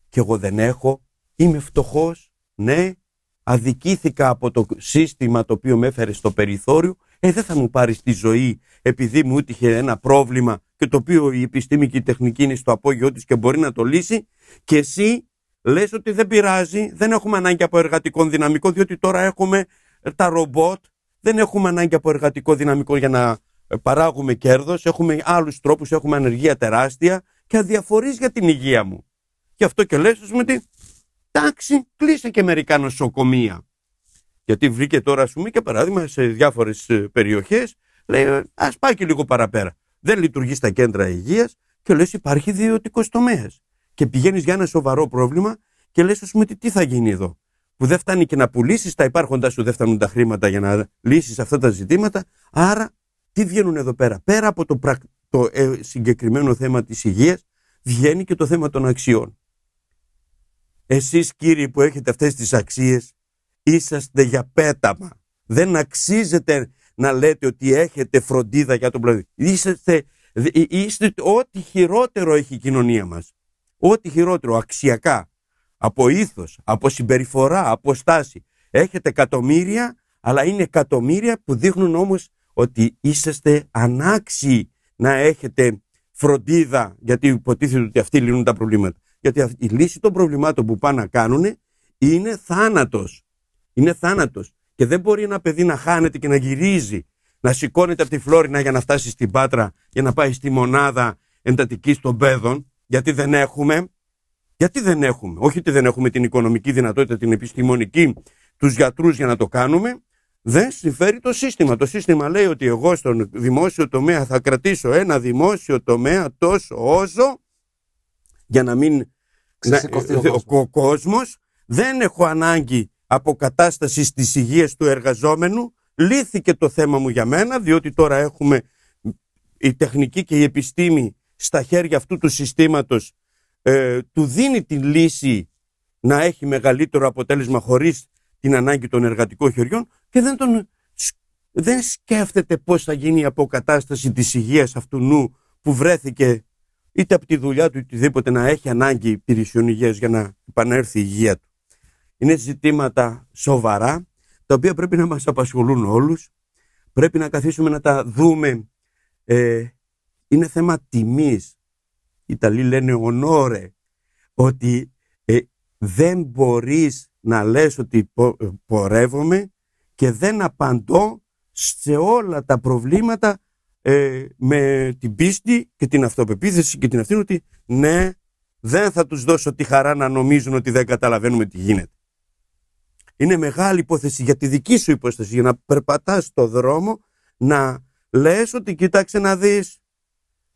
και εγώ δεν έχω Είμαι φτωχός, ναι, αδικήθηκα από το σύστημα το οποίο με έφερε στο περιθώριο, ε, δεν θα μου πάρεις τη ζωή επειδή μου είχε ένα πρόβλημα και το οποίο η επιστήμη και η τεχνική είναι στο απόγειό της και μπορεί να το λύσει και εσύ λες ότι δεν πειράζει, δεν έχουμε ανάγκη από εργατικό δυναμικό διότι τώρα έχουμε τα ρομπότ, δεν έχουμε ανάγκη από εργατικό δυναμικό για να ε, παράγουμε κέρδος, έχουμε άλλους τρόπους, έχουμε ανεργία τεράστια και αδιαφορείς για την υγεία μου. Γι' αυτό και λες ότι εντάξει, κλείσε και μερικά νοσοκομεία. Γιατί βρήκε τώρα, ας πούμε, και παράδειγμα, σε διάφορες περιοχές, λέει, ε, ας πάει και λίγο παραπέρα. Δεν λειτουργεί στα κέντρα υγείας και λες, υπάρχει ιδιωτικός τομέας. Και πηγαίνεις για ένα σοβαρό πρόβλημα και λες, ας πούμε, τι θα γίνει εδώ. Που δεν φτάνει και να πουλήσεις τα υπάρχοντά σου, δεν φτάνουν τα χρήματα για να λύσεις αυτά τα ζητήματα. Άρα, τι βγαίνουν εδώ πέρα. Πέρα από το, πρακ... το ε, συγκεκριμένο θέμα της υγείας, βγαίνει και το θέμα των αξιών. Εσείς κύριοι που έχετε αυτές τις αξίες είσαστε για πέταμα. Δεν αξίζετε να λέτε ότι έχετε φροντίδα για τον πλανήτη. Είσαστε, είστε ό,τι χειρότερο έχει η κοινωνία μας. Ό,τι χειρότερο αξιακά. Από ήθος, από συμπεριφορά, από στάση. Έχετε εκατομμύρια, αλλά είναι εκατομμύρια που δείχνουν όμως ότι είσαστε ανάξιοι να έχετε φροντίδα, γιατί υποτίθεται ότι αυτοί λύνουν τα προβλήματα. Γιατί η λύση των προβλημάτων που πάνε να κάνουν είναι θάνατος. Είναι θάνατος. Και δεν μπορεί ένα παιδί να χάνεται και να γυρίζει, να σηκώνεται από τη Φλόρινα για να φτάσει στην Πάτρα, για να πάει στη μονάδα εντατικής των παιδών, γιατί δεν έχουμε. Γιατί δεν έχουμε. Όχι ότι δεν έχουμε την οικονομική δυνατότητα, την επιστημονική, τους γιατρούς για να το κάνουμε. Δεν συμφέρει το σύστημα. Το σύστημα λέει ότι εγώ στον δημόσιο τομέα θα κρατήσω ένα δημόσιο τομέα τόσο όσο για να μην να, ο, ο, κόσμος. Δεν έχω ανάγκη από της υγείας του εργαζόμενου. Λύθηκε το θέμα μου για μένα, διότι τώρα έχουμε η τεχνική και η επιστήμη στα χέρια αυτού του συστήματος ε, του δίνει την λύση να έχει μεγαλύτερο αποτέλεσμα χωρίς την ανάγκη των εργατικών χεριών και δεν, τον, δεν σκέφτεται πώς θα γίνει η αποκατάσταση της υγείας αυτού νου που βρέθηκε είτε από τη δουλειά του οτιδήποτε να έχει ανάγκη υπηρεσιών για να επανέλθει η υγεία του. Είναι ζητήματα σοβαρά, τα οποία πρέπει να μας απασχολούν όλους, πρέπει να καθίσουμε να τα δούμε. Ε, είναι θέμα τιμής. Οι Ιταλοί λένε ονόρε, ότι ε, δεν μπορείς να λες ότι ε, πορεύομαι και δεν απαντώ σε όλα τα προβλήματα ε, με την πίστη και την αυτοπεποίθηση και την αυτήν ότι ναι, δεν θα τους δώσω τη χαρά να νομίζουν ότι δεν καταλαβαίνουμε τι γίνεται. Είναι μεγάλη υπόθεση για τη δική σου υπόσταση, για να περπατάς το δρόμο, να λες ότι κοίταξε να δεις,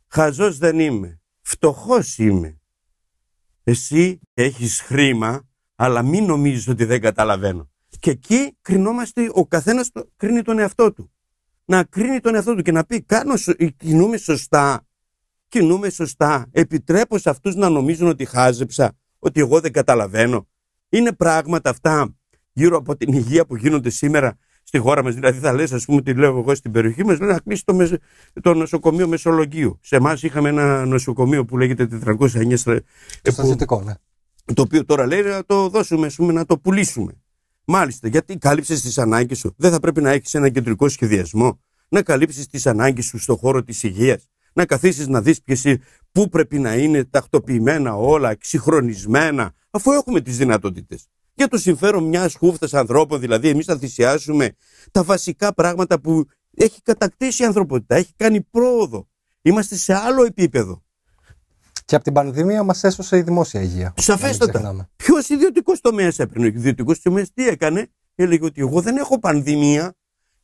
χαζός δεν είμαι, φτωχός είμαι. Εσύ έχεις χρήμα, αλλά μην νομίζεις ότι δεν καταλαβαίνω. Και εκεί κρινόμαστε, ο καθένας κρίνει τον εαυτό του να κρίνει τον εαυτό του και να πει κάνω, κινούμε σωστά, κινούμε σωστά, επιτρέπω σε αυτούς να νομίζουν ότι χάζεψα, ότι εγώ δεν καταλαβαίνω. Είναι πράγματα αυτά γύρω από την υγεία που γίνονται σήμερα στη χώρα μας, δηλαδή θα λες ας πούμε τι λέω εγώ στην περιοχή μας, λέω να κλείσει το, νοσοκομείο Μεσολογγίου. Σε εμάς είχαμε ένα νοσοκομείο που λέγεται 409 Στο που... ναι. Το οποίο τώρα λέει να το δώσουμε, ας πούμε, να το πουλήσουμε. Μάλιστα, γιατί κάλυψες τις ανάγκες σου. Δεν θα πρέπει να έχεις ένα κεντρικό σχεδιασμό, να καλύψεις τις ανάγκες σου στον χώρο της υγείας, να καθίσεις να δεις πού πρέπει να είναι τακτοποιημένα όλα, εξυγχρονισμένα, αφού έχουμε τις δυνατότητες. Για το συμφέρον μιας χούφτας ανθρώπων, δηλαδή, εμείς θα θυσιάσουμε τα βασικά πράγματα που έχει κατακτήσει η ανθρωπότητα, έχει κάνει πρόοδο. Είμαστε σε άλλο επίπεδο. Και από την πανδημία μας έσωσε η δημόσια υγεία. Σαφέστατα. Ποιος ιδιωτικός τομέας έπαιρνε. Ο ιδιωτικός τομέας τι έκανε. Έλεγε ότι εγώ δεν έχω πανδημία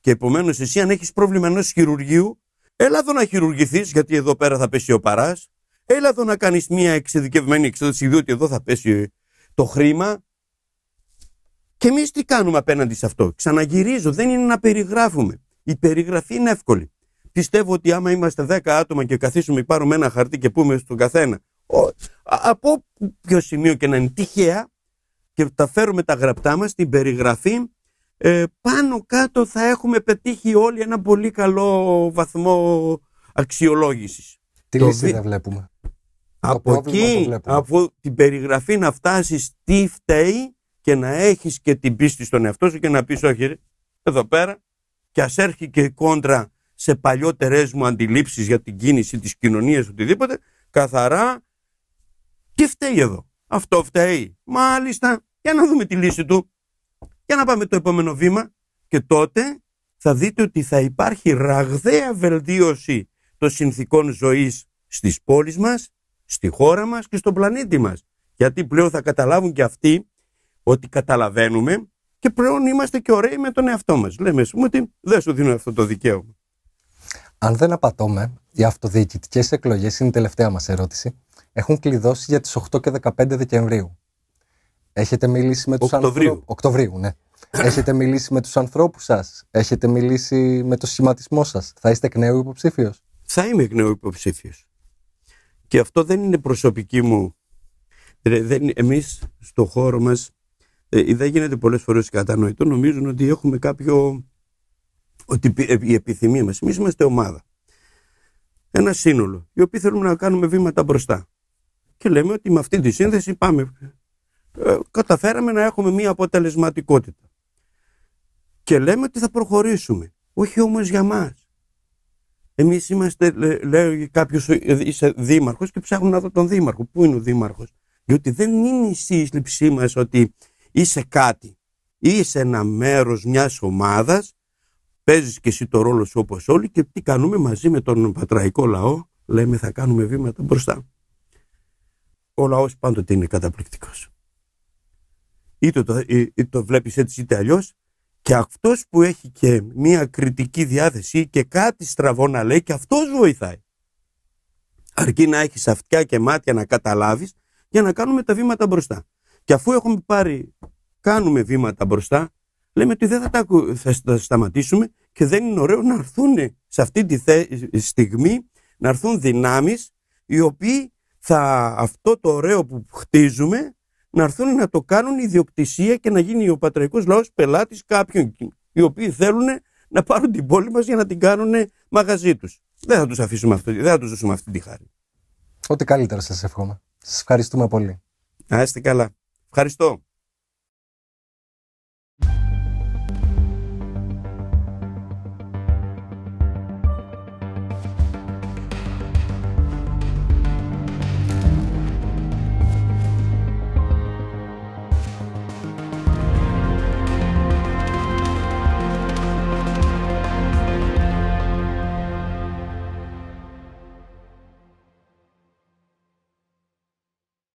και επομένως εσύ αν έχεις πρόβλημα ενός χειρουργείου, έλα εδώ να χειρουργηθείς γιατί εδώ πέρα θα πέσει ο παράς. Έλα εδώ να κάνεις μια εξειδικευμένη εξέταση διότι εδώ θα πέσει το χρήμα. Και εμείς τι κάνουμε απέναντι σε αυτό. Ξαναγυρίζω, δεν είναι να περιγράφουμε. Η περιγραφή είναι εύκολη. Πιστεύω ότι άμα είμαστε 10 άτομα και καθίσουμε, πάρουμε ένα χαρτί και πούμε στον καθένα, από ποιο σημείο και να είναι τυχαία, και τα φέρουμε τα γραπτά μας στην περιγραφή, ε, πάνω κάτω θα έχουμε πετύχει όλοι ένα πολύ καλό βαθμό αξιολόγησης. Τι το λύση θα βλέπουμε. Από εκεί, από την περιγραφή να φτάσεις τι φταίει και να έχεις και την πίστη στον εαυτό σου και να πεις όχι εδώ πέρα και ας έρχει και κόντρα σε παλιότερες μου αντιλήψεις για την κίνηση της κοινωνίας, οτιδήποτε, καθαρά τι φταίει εδώ. Αυτό φταίει. Μάλιστα, για να δούμε τη λύση του. Για να πάμε το επόμενο βήμα και τότε θα δείτε ότι θα υπάρχει ραγδαία βελτίωση των συνθήκων ζωής στις πόλεις μας, στη χώρα μας και στον πλανήτη μας. Γιατί πλέον θα καταλάβουν και αυτοί ότι καταλαβαίνουμε και πλέον είμαστε και ωραίοι με τον εαυτό μας. Λέμε, πούμε, ότι δεν σου δίνω αυτό το δικαίωμα. Αν δεν απατώμε, οι αυτοδιοικητικές εκλογές είναι η τελευταία μας ερώτηση. Έχουν κλειδώσει για τις 8 και 15 Δεκεμβρίου. Έχετε μιλήσει με τους ανθρώπου. Οκτωβρίου, ναι. Έχετε μιλήσει με τους ανθρώπους σας. Έχετε μιλήσει με το σχηματισμό σας. Θα είστε εκ νέου υποψήφιος. Θα είμαι εκ νέου υποψήφιος. Και αυτό δεν είναι προσωπική μου. Εμεί εμείς στο χώρο μας. Ε, δεν γίνεται πολλές φορές κατανοητό νομίζουν ότι έχουμε κάποιο ότι ε, η επιθυμία μας, εμείς είμαστε ομάδα, ένα σύνολο, οι οποίοι θέλουμε να κάνουμε βήματα μπροστά. Και λέμε ότι με αυτή τη σύνδεση πάμε, ε, καταφέραμε να έχουμε μία αποτελεσματικότητα. Και λέμε ότι θα προχωρήσουμε, όχι όμως για μας. Εμείς είμαστε, λέει κάποιος, ε, είσαι δήμαρχος και ψάχνουν να δω τον δήμαρχο. Πού είναι ο δήμαρχος. Διότι δεν είναι η σύσληψή μας ότι είσαι κάτι. Είσαι ένα μέρος μιας ομάδας παίζεις και εσύ το ρόλο σου όπως όλοι και τι κάνουμε μαζί με τον πατραϊκό λαό λέμε θα κάνουμε βήματα μπροστά. Ο λαός πάντοτε είναι καταπληκτικός. Είτε το, είτε ε, το βλέπεις έτσι είτε αλλιώς. και αυτός που έχει και μια κριτική διάθεση και κάτι στραβό να λέει και αυτός βοηθάει. Αρκεί να έχεις αυτιά και μάτια να καταλάβεις για να κάνουμε τα βήματα μπροστά. Και αφού έχουμε πάρει, κάνουμε βήματα μπροστά, λέμε ότι δεν θα σταματήσουμε και δεν είναι ωραίο να έρθουν σε αυτή τη στιγμή να έρθουν δυνάμεις οι οποίοι θα αυτό το ωραίο που χτίζουμε να έρθουν να το κάνουν ιδιοκτησία και να γίνει ο πατριακός λαός πελάτης κάποιων οι οποίοι θέλουν να πάρουν την πόλη μας για να την κάνουν μαγαζί τους. Δεν θα τους αφήσουμε αυτό, δεν θα τους δώσουμε αυτή τη χάρη. Ό,τι καλύτερα σας ευχόμαι. Σας ευχαριστούμε πολύ. Να είστε καλά. Ευχαριστώ.